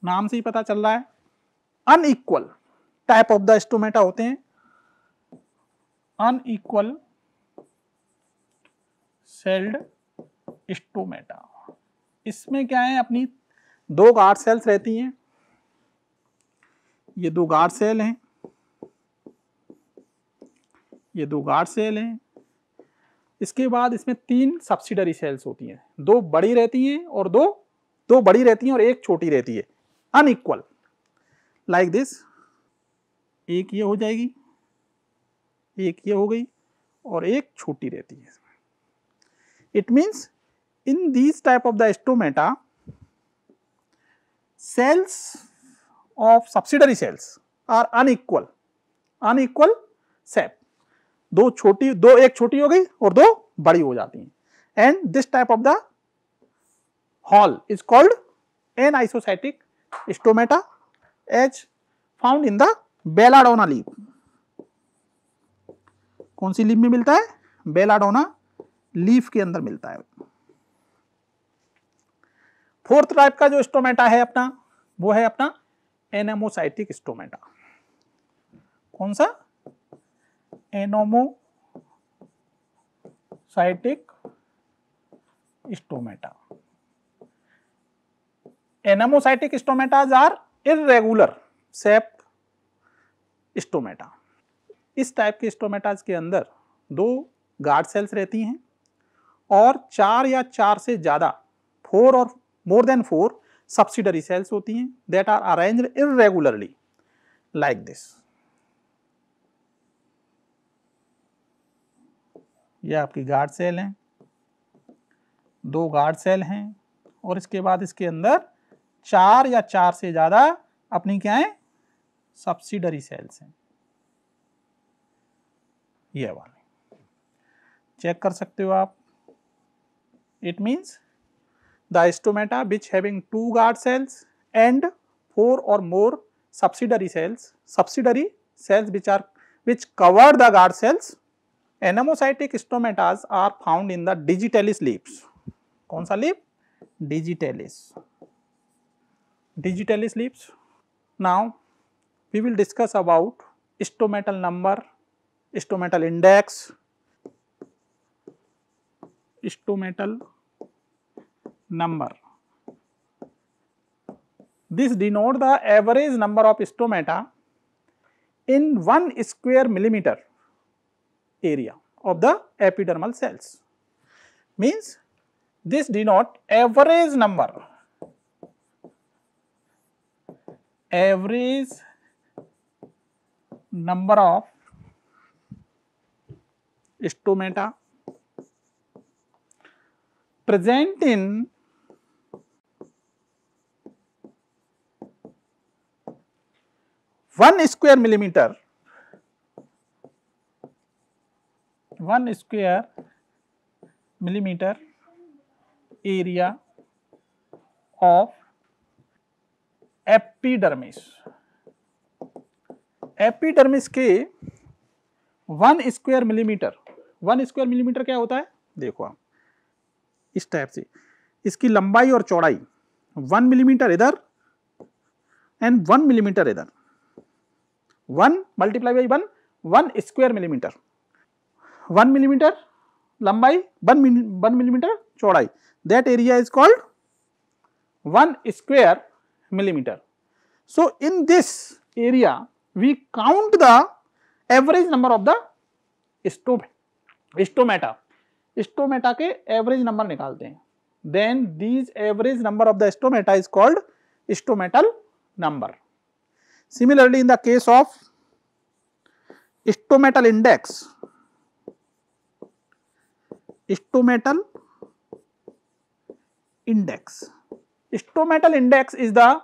नाम से ही पता चल रहा है unequal type of the stomata होते हैं अनइक्वल सेल्ड स्टोमेटा इसमें क्या है अपनी दो गार्ड सेल्स रहती हैं ये दो गार्ड सेल हैं ये दो गार्ड सेल हैं इसके बाद इसमें तीन सब्सिडरी सेल्स होती हैं दो बड़ी रहती हैं और दो दो बड़ी रहती हैं और एक छोटी रहती है अनइक्वल लाइक दिस एक ये हो जाएगी एक ये हो गई और एक छोटी रहती है It means in these type of the stomata, cells of subsidiary cells are unequal, unequal shape. दो छोटी दो एक छोटी हो गई और दो बड़ी हो जाती हैं and this type of the hole is called anisocytic stomata as found in the belladonna leaf कौन सी लीव में मिलता है बेलाडोना लीफ के अंदर मिलता है फोर्थ टाइप का जो स्टोमेटा है अपना वो है अपना एनेमोसाइटिक स्टोमेटा कौन सा anomocytic stomata anomocytic stomatas are irregular shape stomata इस टाइप के स्टोमेटाज के अंदर दो गार्ड सेल्स रहती हैं और चार या चार से ज़्यादा four or more than four subsidiary cells होती हैं that are arrange irregularly like this ये आपकी गार्ड सेल हैं दो गार्ड सेल हैं और इसके बाद इसके अंदर चार या चार से ज़्यादा अपनी क्या है सब्सिडरी सेल्स हैं ये वाले चेक कर सकते हो आप It means the stomata which having two guard cells and four or more subsidiary cells, subsidiary cells which are which cover the guard cells. anemocytic stomata are found in the digitalis leaves. kaun sa leaf Digitalis. Digitalis leaves. Now we will discuss about stomatal number, stomatal index, stomatal number. This denote the average number of stomata in 1 square millimeter area of the epidermal cells. Means this denote average number, average number of stomata present in 1 square millimeter 1 square millimeter area of epidermis epidermis के one square millimetre one square millimetre क्या होता है देखो आप इस type से इसकी लंबाई और चौड़ाई वन मिलीमीटर इधर एंड वन मिलीमीटर इधर one multiply by one one square millimetre one millimetre लंबाई वन वन मिलीमीटर चौड़ाई that area is called one square millimetre so in this area we count the average number of the stomata stomata के average number निकालते हैं then these average number of the stomata is called stomatal number Similarly, in the case of stomatal index, stomatal index. stomatal index is the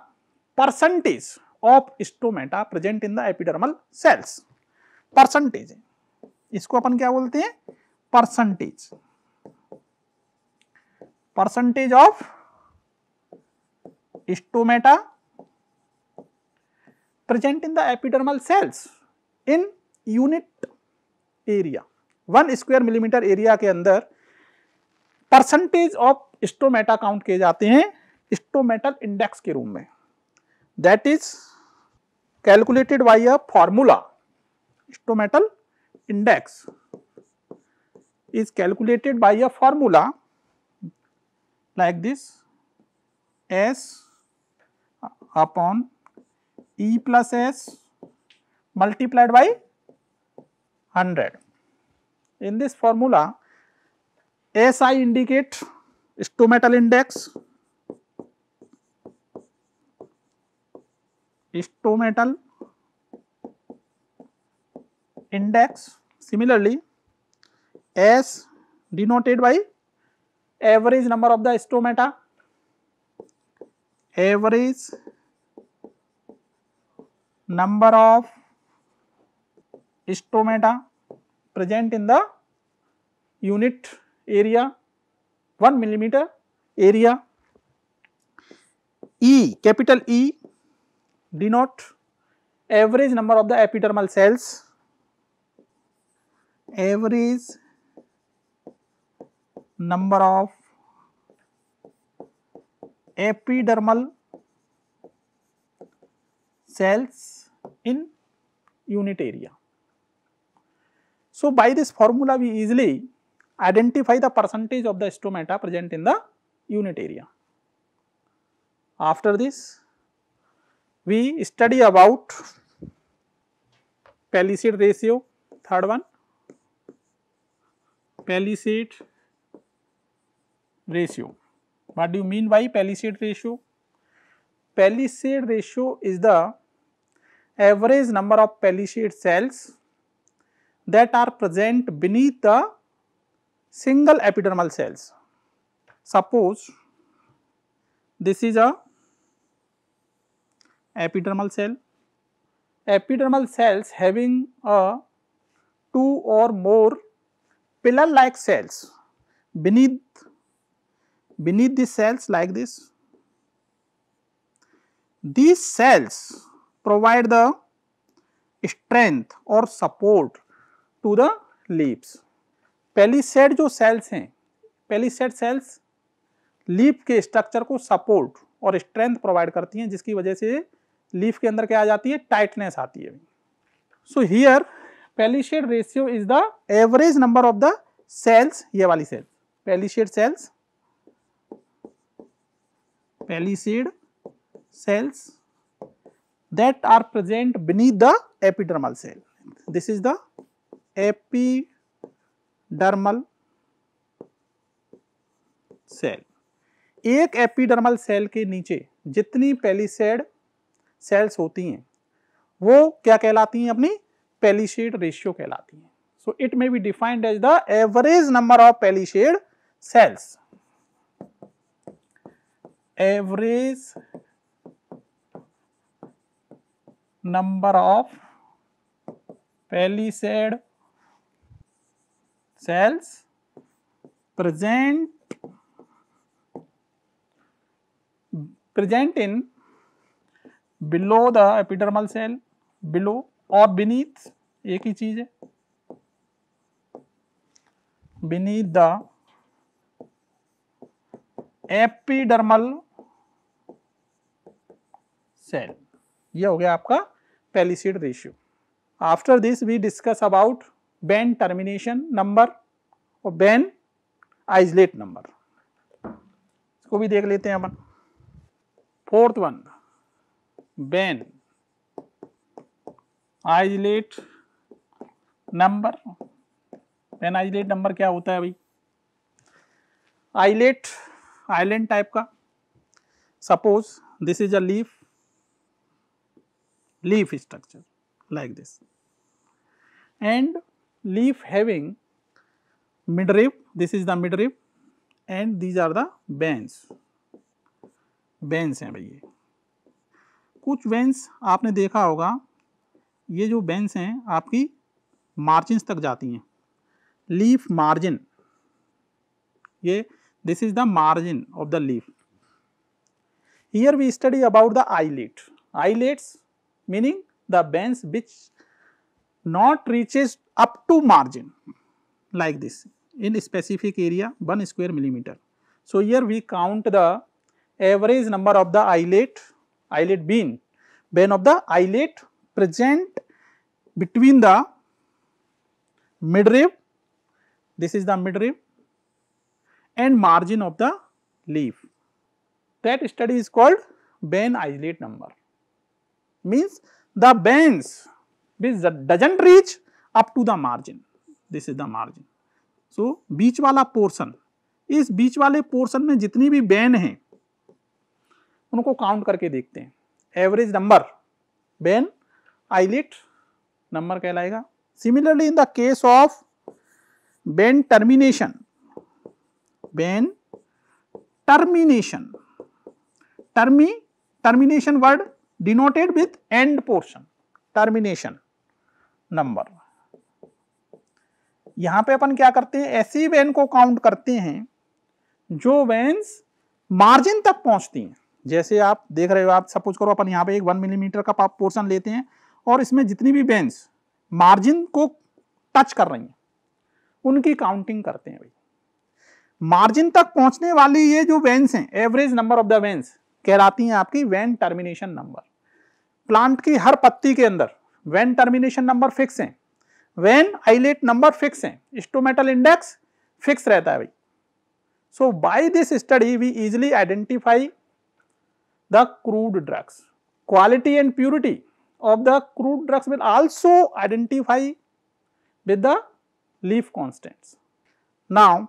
percentage of stomata present in the epidermal cells. Percentage. isko apan kya bolte hain percentage percentage of stomata present in the epidermal cells in unit area. One square millimetre area के अंदर percentage of stomata count किए जाते हैं stomatal index के रूप में that is calculated by a formula stomatal index is calculated by a formula like this S upon E plus S multiplied by 100. In this formula, SI indicate stomatal index, stomatal index. Similarly, S denoted by average number of the stomata, average number of stomata present in the unit area 1 millimeter area E capital E denote average number of the epidermal cells average number of epidermal cells in unit area. So, by this formula we easily identify the percentage of the stomata present in the unit area. After this we study about palisade ratio third one palisade ratio. What do you mean by palisade ratio? Palisade ratio is the average number of pellicid cells that are present beneath the single epidermal cells. Suppose this is a epidermal cell. Epidermal cells having a two or more pillar like cells beneath beneath the cells like this. These cells provide the strength or support to the leaves. Palisade जो cells हैं palisade cells leaf के structure को support और strength provide करती हैं जिसकी वजह से लीफ के अंदर क्या आ जाती है टाइटनेस आती है so here palisade ratio is the average number of the cells ये वाली cell palisade cells palisade cells that are present beneath the epidermal cell. This is the epidermal cell. एक एपिडर्मल सेल के नीचे जितनी palisade sales होती हैं वो क्या कहलाती हैं अपनी पेलीसेड रेशियो कहलाती हैं so it may be defined as the average number of palisade cells average number of palisade cells present present in below the epidermal cell below or beneath एक ही चीज है beneath the epidermal cell ये हो गया आपका Palisade ratio. After this, we discuss about band termination number और band isolate number. इसको भी देख लेते हैं अपन fourth one band islet number vein islet number क्या होता है भाई आइलेट आइलैंड टाइप का suppose this is a leaf leaf structure like this and leaf having midrib this is the midrib and these are the veins veins हैं भैया कुछ veins आपने देखा होगा ये जो वेंस हैं आपकी मार्जिन्स तक जाती हैं लीफ मार्जिन ये this is the margin of the leaf here we study about the islet islets meaning the bends which not reaches up to margin like this in specific area 1 square millimeter. So, here we count the average number of the eyelet, eyelet bean, bend of the eyelet present between the midrib, this is the midrib and margin of the leaf. That study is called Bain eyelet number. means the bends means that doesn't reach up to the margin. This is the margin. So बीच वाला portion इस बीच वाले portion में जितनी भी bend हैं उनको count करके देखते हैं average number vein islet number कहलाएगा similarly in the case of vein termination vein termination टर्मी termination word denoted with end portion termination number यहां पे अपन क्या करते हैं ऐसी वैन को काउंट करते हैं जो वैन्स मार्जिन तक पहुंचती हैं जैसे आप देख रहे हो आप सपोज करो अपन यहाँ पे एक वन मिलीमीटर का पोर्शन लेते हैं और इसमें जितनी भी वैन्स मार्जिन को टच कर रही हैं उनकी काउंटिंग करते हैं भाई मार्जिन तक पहुंचने वाली ये जो वैन्स हैं average number of the veins कहलाती हैं आपकी वैन टर्मिनेशन नंबर प्लांट की हर पत्ती के अंदर वेन टर्मिनेशन नंबर फिक्स है वेन आईलेट नंबर फिक्स है स्टोमेटल इंडेक्स फिक्स रहता है भाई so by this study we easily identify the crude drugs quality and purity of the crude drugs will also identify with the leaf constant now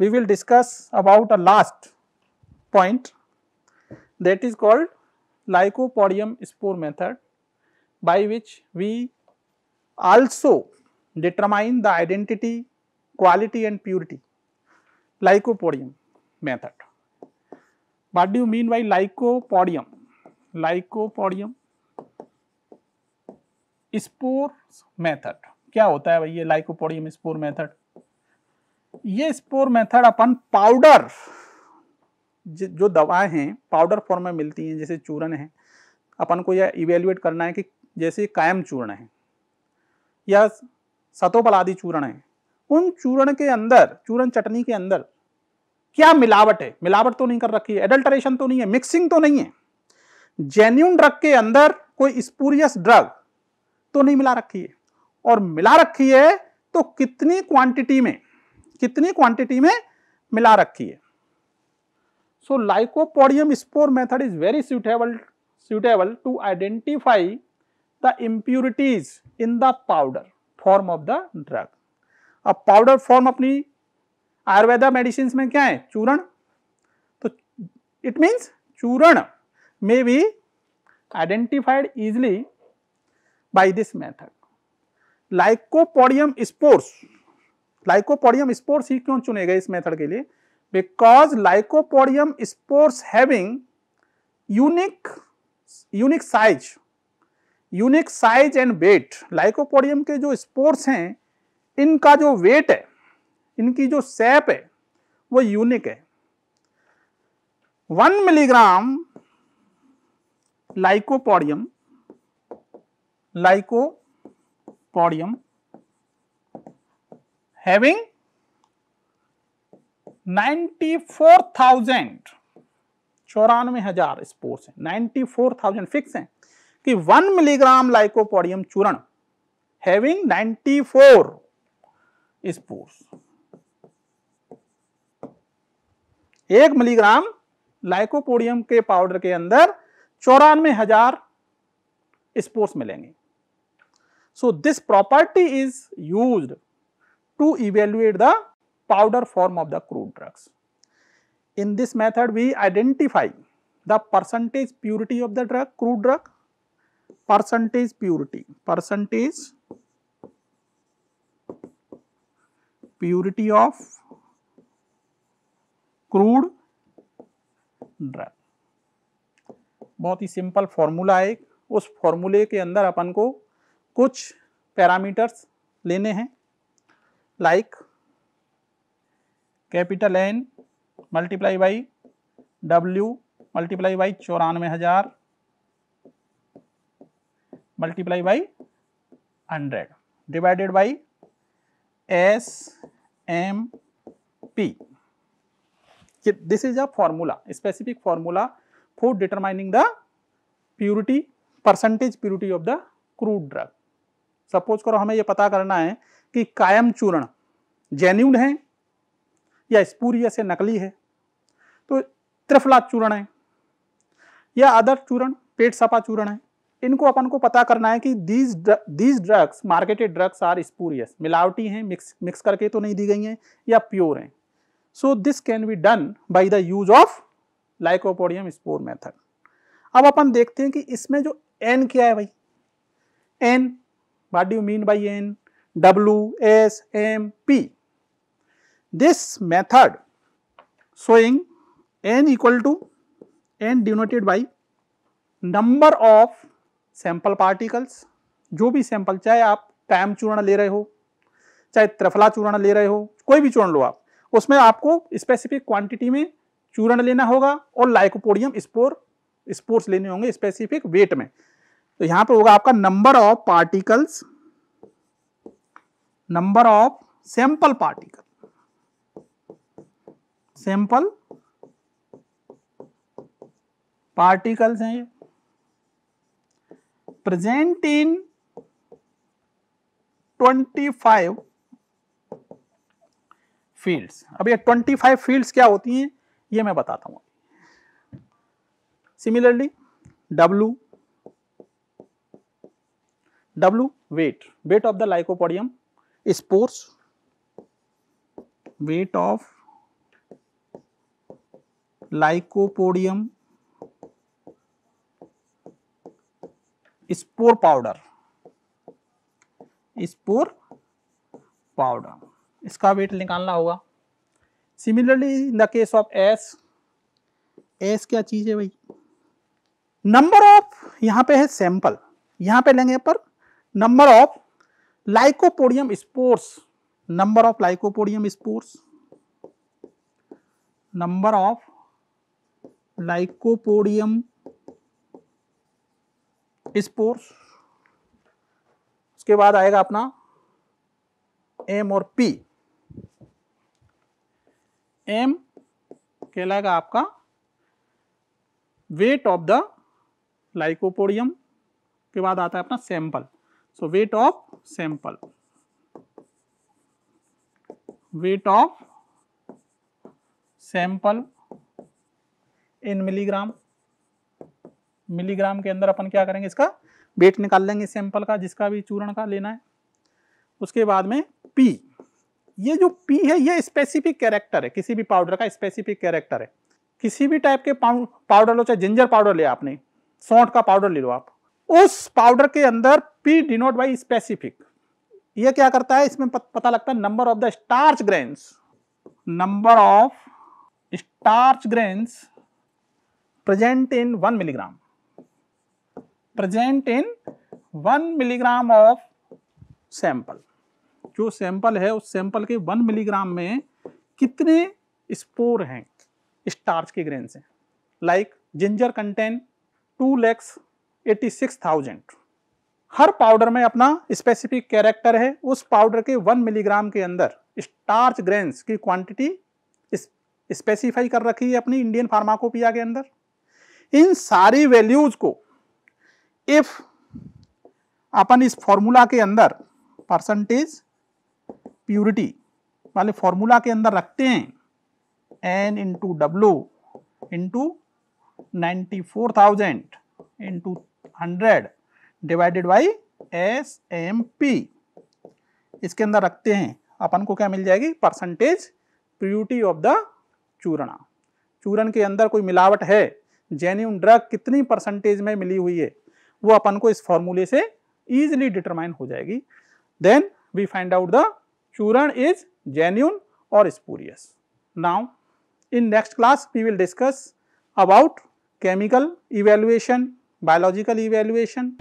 we will discuss about a last point that is called lycopodium spore method by which we also determine the identity, quality and purity, lycopodium method. What do you mean by lycopodium? Lycopodium spore method kya hota hai bhai ye lycopodium spore method ye spore method upon powder जो दवाएं हैं powder form में मिलती हैं जैसे चूर्ण है अपन को यह इवेल्युएट करना है कि जैसे कायम चूर्ण है या सतोपल आदि चूर्ण है उन चूर्ण के अंदर चूर्ण चटनी के अंदर क्या मिलावट है मिलावट तो नहीं कर रखी है एडल्टरेशन तो नहीं है मिक्सिंग तो नहीं है जेन्यून ड्रग के अंदर कोई स्पूरियस ड्रग तो नहीं मिला रखी है और मिला रखी है तो कितनी क्वांटिटी में कितनी क्वांटिटी में मिला रखी है So, lycopodium spore method is very suitable, suitable to identify the impurities in the powder form of the drug. अब powder form अपनी आयुर्वेदा मेडिसिन में क्या है चूरण तो इट मीन्स चूरण may be identified easily by this method. Lycopodium spores, lycopodium spores ही क्यों चुने गए इस मेथड के लिए because lycopodium spores having unique unique size unique size and weight lycopodium के जो स्पोर्स हैं इनका जो वेट है इनकी जो सेप है वो यूनिक है one milligram lycopodium lycopodium having ninety four thousand चौरानवे हजार स्पोर्स हैं नाइन्टी फोर थाउजेंड फिक्स हैं कि वन मिलीग्राम लाइकोपोडियम चूर्ण हैविंग नाइन्टी फोर स्पोर्स एक मिलीग्राम लाइकोपोडियम के पाउडर के अंदर चौरानवे हजार स्पोर्स मिलेंगे so this property is used to evaluate the powder form of the crude drugs. In this method, we identify the percentage purity of the drug, crude drug, percentage purity, percentage purity of crude drug बहुत ही simple formula है उस फॉर्मूले के अंदर अपन को कुछ parameters लेने हैं like capital N multiply by W multiply by चौरानवे हजार multiply by hundred divided by S M P this is a formula specific formula for determining the purity percentage purity of the crude drug suppose करो हमें यह पता करना है कि कायम चूर्ण जेन्यून है या स्पूरियस या नकली है तो त्रिफला चूर्ण है या अदर चूर्ण पेट सपा चूर्ण है इनको अपन को पता करना है कि these these drugs marketed drugs are spurious मिलावटी हैं मिक्स मिक्स करके तो नहीं दी गई हैं या प्योर हैं so this can be done by the use of lycopodium spore method अब अपन देखते हैं कि इसमें जो एन क्या है भाई N what do mean by N W S M P This method showing n equal to n denoted by number of sample particles जो भी सैंपल चाहे आप कैम चूर्ण ले रहे हो चाहे त्रिफला चूर्ण ले रहे हो कोई भी चूर्ण लो आप उसमें आपको स्पेसिफिक क्वांटिटी में चूर्ण लेना होगा और लाइकोपोडियम स्पोर स्पोर्स लेने होंगे स्पेसिफिक वेट में तो यहां पे होगा आपका number of particles number of sample particle simple particles हैं ये प्रेजेंट इन 25 फील्ड्स अब ये 25 फील्ड्स क्या होती हैं ये मैं बताता हूं similarly W W weight weight of the lycopodium spores weight of lycopodium spore powder spore powder इसका वेट निकालना होगा similarly in the case of S S क्या चीज है भाई नंबर ऑफ यहां पे है सैंपल यहां पे लेंगे पर number of lycopodium spores number of lycopodium spores number of lycopodium spores उसके बाद आएगा अपना एम और पी एम कहलाएगा आपका वेट ऑफ द लाइकोपोडियम के बाद आता है अपना sample so weight of sample weight of sample in milligram milligram के अंदर अपन क्या करेंगे इसका वेट निकाल लेंगे सैंपल का जिसका भी चूर्ण का लेना है उसके बाद में पी ये जो पी है ये स्पेसिफिक कैरेक्टर है किसी भी पाउडर का स्पेसिफिक कैरेक्टर है किसी भी टाइप के पाउडर लो चाहे जिंजर पाउडर ले आपने सौंठ का पाउडर ले लो आप उस पाउडर के अंदर पी डिनोट बाई स्पेसिफिक ये क्या करता है इसमें पता लगता है number of the starch grains number of starch grains present in one milligram present in one milligram of sample जो सैंपल है उस सैंपल के वन मिलीग्राम में कितने स्पोर हैं स्टार्च के ग्रेन से like ginger contain two lakhs eighty six thousand हर पाउडर में अपना स्पेसिफिक कैरेक्टर है उस पाउडर के वन मिलीग्राम के अंदर स्टार्च ग्रेन्स की क्वांटिटी स्पेसिफाई कर रखी है अपनी इंडियन फार्माकोपिया के अंदर इन सारी वैल्यूज को इफ अपन इस फॉर्मूला के अंदर परसेंटेज प्योरिटी वाले फॉर्मूला के अंदर रखते हैं N into W into ninety four thousand into hundred divided by S M P इसके अंदर रखते हैं अपन को क्या मिल जाएगी परसेंटेज प्योरिटी ऑफ द चूरणा चूरण के अंदर कोई मिलावट है जेन्यून ड्रग कितनी परसेंटेज में मिली हुई है वो अपन को इस फॉर्मूले से ईजिली डिटरमाइन हो जाएगी then we find out the चूरण इज जेन्यून और spurious now in next class we will discuss about chemical evaluation biological evaluation